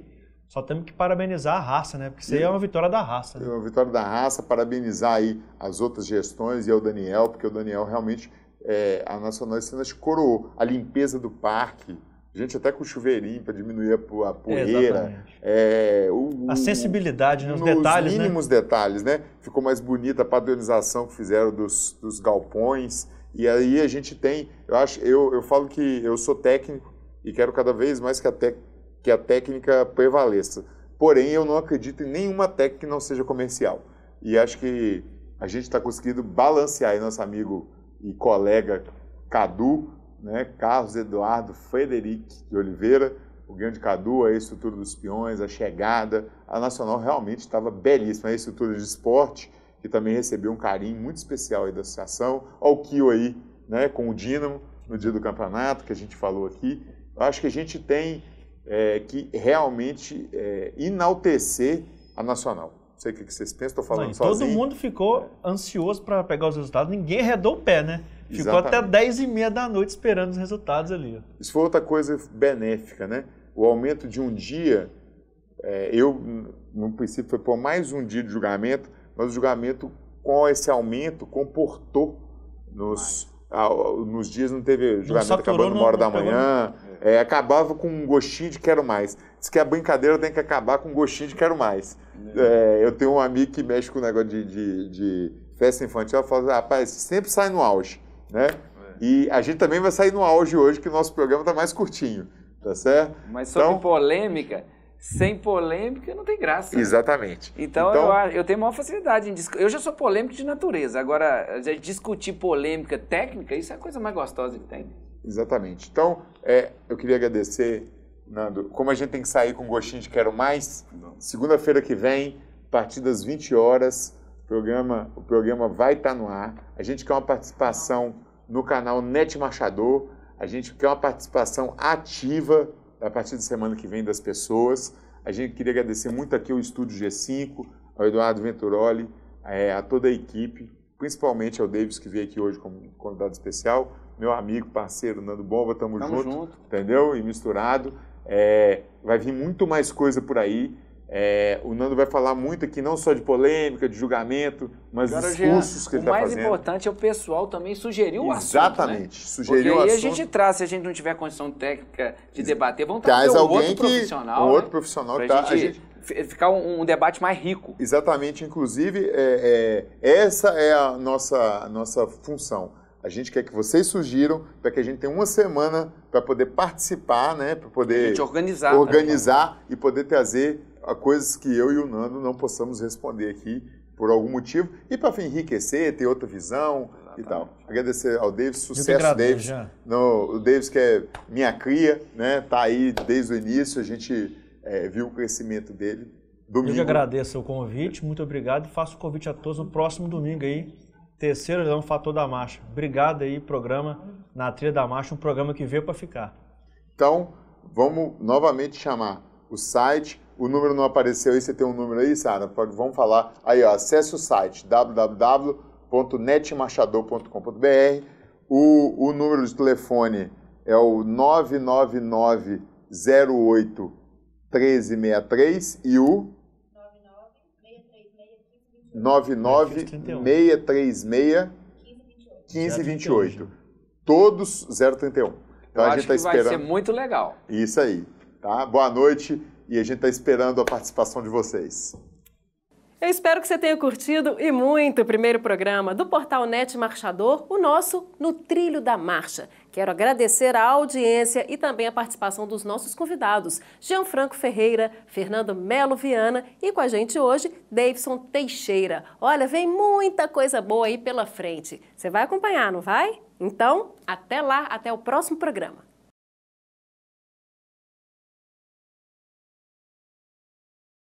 Só temos que parabenizar a raça, né? Porque isso aí é uma vitória da raça. Né? É uma vitória da raça, parabenizar aí as outras gestões e ao é Daniel, porque o Daniel realmente é, a Nacional de Cenas coroou a limpeza do parque, gente até com chuveirinho para diminuir a, poeira. É, o, a sensibilidade nos, né, nos detalhes. Os né? mínimos né? detalhes, né? Ficou mais bonita a padronização que fizeram dos, dos galpões. E aí a gente tem, eu acho, eu, eu falo que eu sou técnico e quero cada vez mais que a, tec, que a técnica prevaleça. Porém, eu não acredito em nenhuma técnica que não seja comercial. E acho que a gente está conseguindo balancear aí nosso amigo e colega Cadu, né, Carlos Eduardo Frederic de Oliveira, o grande Cadu, a estrutura dos peões, a chegada, a Nacional realmente estava belíssima, a estrutura de esporte, que também recebeu um carinho muito especial da associação, ao Kio aí, né, com o Dínamo, no dia do campeonato, que a gente falou aqui. Eu acho que a gente tem é, que realmente é, enaltecer a Nacional sei o que vocês pensam, estou falando não, sozinho. Todo mundo ficou ansioso para pegar os resultados, ninguém arredou o pé, né? Ficou Exatamente. até 10 e meia da noite esperando os resultados ali. Isso foi outra coisa benéfica, né? O aumento de um dia, é, eu, no princípio, foi por mais um dia de julgamento, mas o julgamento, com esse aumento, comportou nos ah, nos dias não teve julgamento acabou acabando hora da manhã. É. acabava com um gostinho de quero mais. Diz que a brincadeira tem que acabar com um gostinho de quero mais. É. é eu tenho um amigo que mexe com o negócio de, de, de festa infantil, ela fala, rapaz, sempre sai no auge, né? É. E a gente também vai sair no auge hoje, que o nosso programa está mais curtinho, tá certo? Mas sobre então, polêmica, sem polêmica não tem graça. Né? Exatamente. Então, então eu, eu, tenho maior facilidade em discutir. Eu já sou polêmico de natureza, agora discutir polêmica técnica, isso é a coisa mais gostosa que tem. Exatamente. Então, é, eu queria agradecer, Nando. Como a gente tem que sair com gostinho de quero mais, segunda-feira que vem, a partir das 20 horas, o programa, o programa vai estar tá no ar. A gente quer uma participação no canal Net Machador, a gente quer uma participação ativa a partir de semana que vem das pessoas. A gente queria agradecer muito aqui ao Estúdio G5, ao Eduardo Venturoli, é, a toda a equipe, principalmente ao Davis, que veio aqui hoje como convidado especial, meu amigo, parceiro Nando Bomba, tamo, tamo junto, junto, entendeu? E misturado. É, vai vir muito mais coisa por aí. É, o Nando vai falar muito aqui, não só de polêmica, de julgamento, mas Agora, discursos que ele está fazendo. O mais importante é o pessoal também sugerir o né? Exatamente, assunto. Exatamente, né? sugerir Porque o aí assunto. a gente traz, se a gente não tiver condição técnica de debater, vamos trazer um alguém outro que, profissional. Um né? outro profissional pra tá- a gente... ficar um, um, debate mais rico. Exatamente, inclusive, é, é, essa é a nossa, nossa função. A gente quer que vocês sugiram para que a gente tenha uma semana para poder participar, né? Para poder organizar, tá organizar e poder trazer a coisas que eu e o Nando não possamos responder aqui por algum motivo e para enriquecer, ter outra visão Exatamente. e tal. Agradecer ao Davis, sucesso Davis. No, o Davis que é minha cria, né? Tá aí desde o início, a gente é, viu o crescimento dele. Domingo. Eu que agradeço o convite, muito obrigado e faço o convite a todos no próximo domingo aí, terceiro leilão Fator da Marcha. Obrigado aí, programa na Trilha da Marcha, um programa que veio para ficar. Então, vamos novamente chamar o site, o número não apareceu aí, você tem um número aí, Sara? Vamos falar. Aí, ó, acesse o site www.netmachador.com.br. O, o número de telefone é o 999 08 e o 996361528. 1528. Todos 031. Então Eu a gente está esperando. Vai ser muito legal. Isso aí. Tá? Boa noite e a gente está esperando a participação de vocês. Eu espero que você tenha curtido e muito o primeiro programa do Portal Net Marchador, o nosso No Trilho da Marcha. Quero agradecer a audiência e também a participação dos nossos convidados, Gianfranco Ferreira, Fernando Melo Viana e com a gente hoje, Davidson Teixeira. Olha, vem muita coisa boa aí pela frente. Você vai acompanhar, não vai? Então, até lá, até o próximo programa.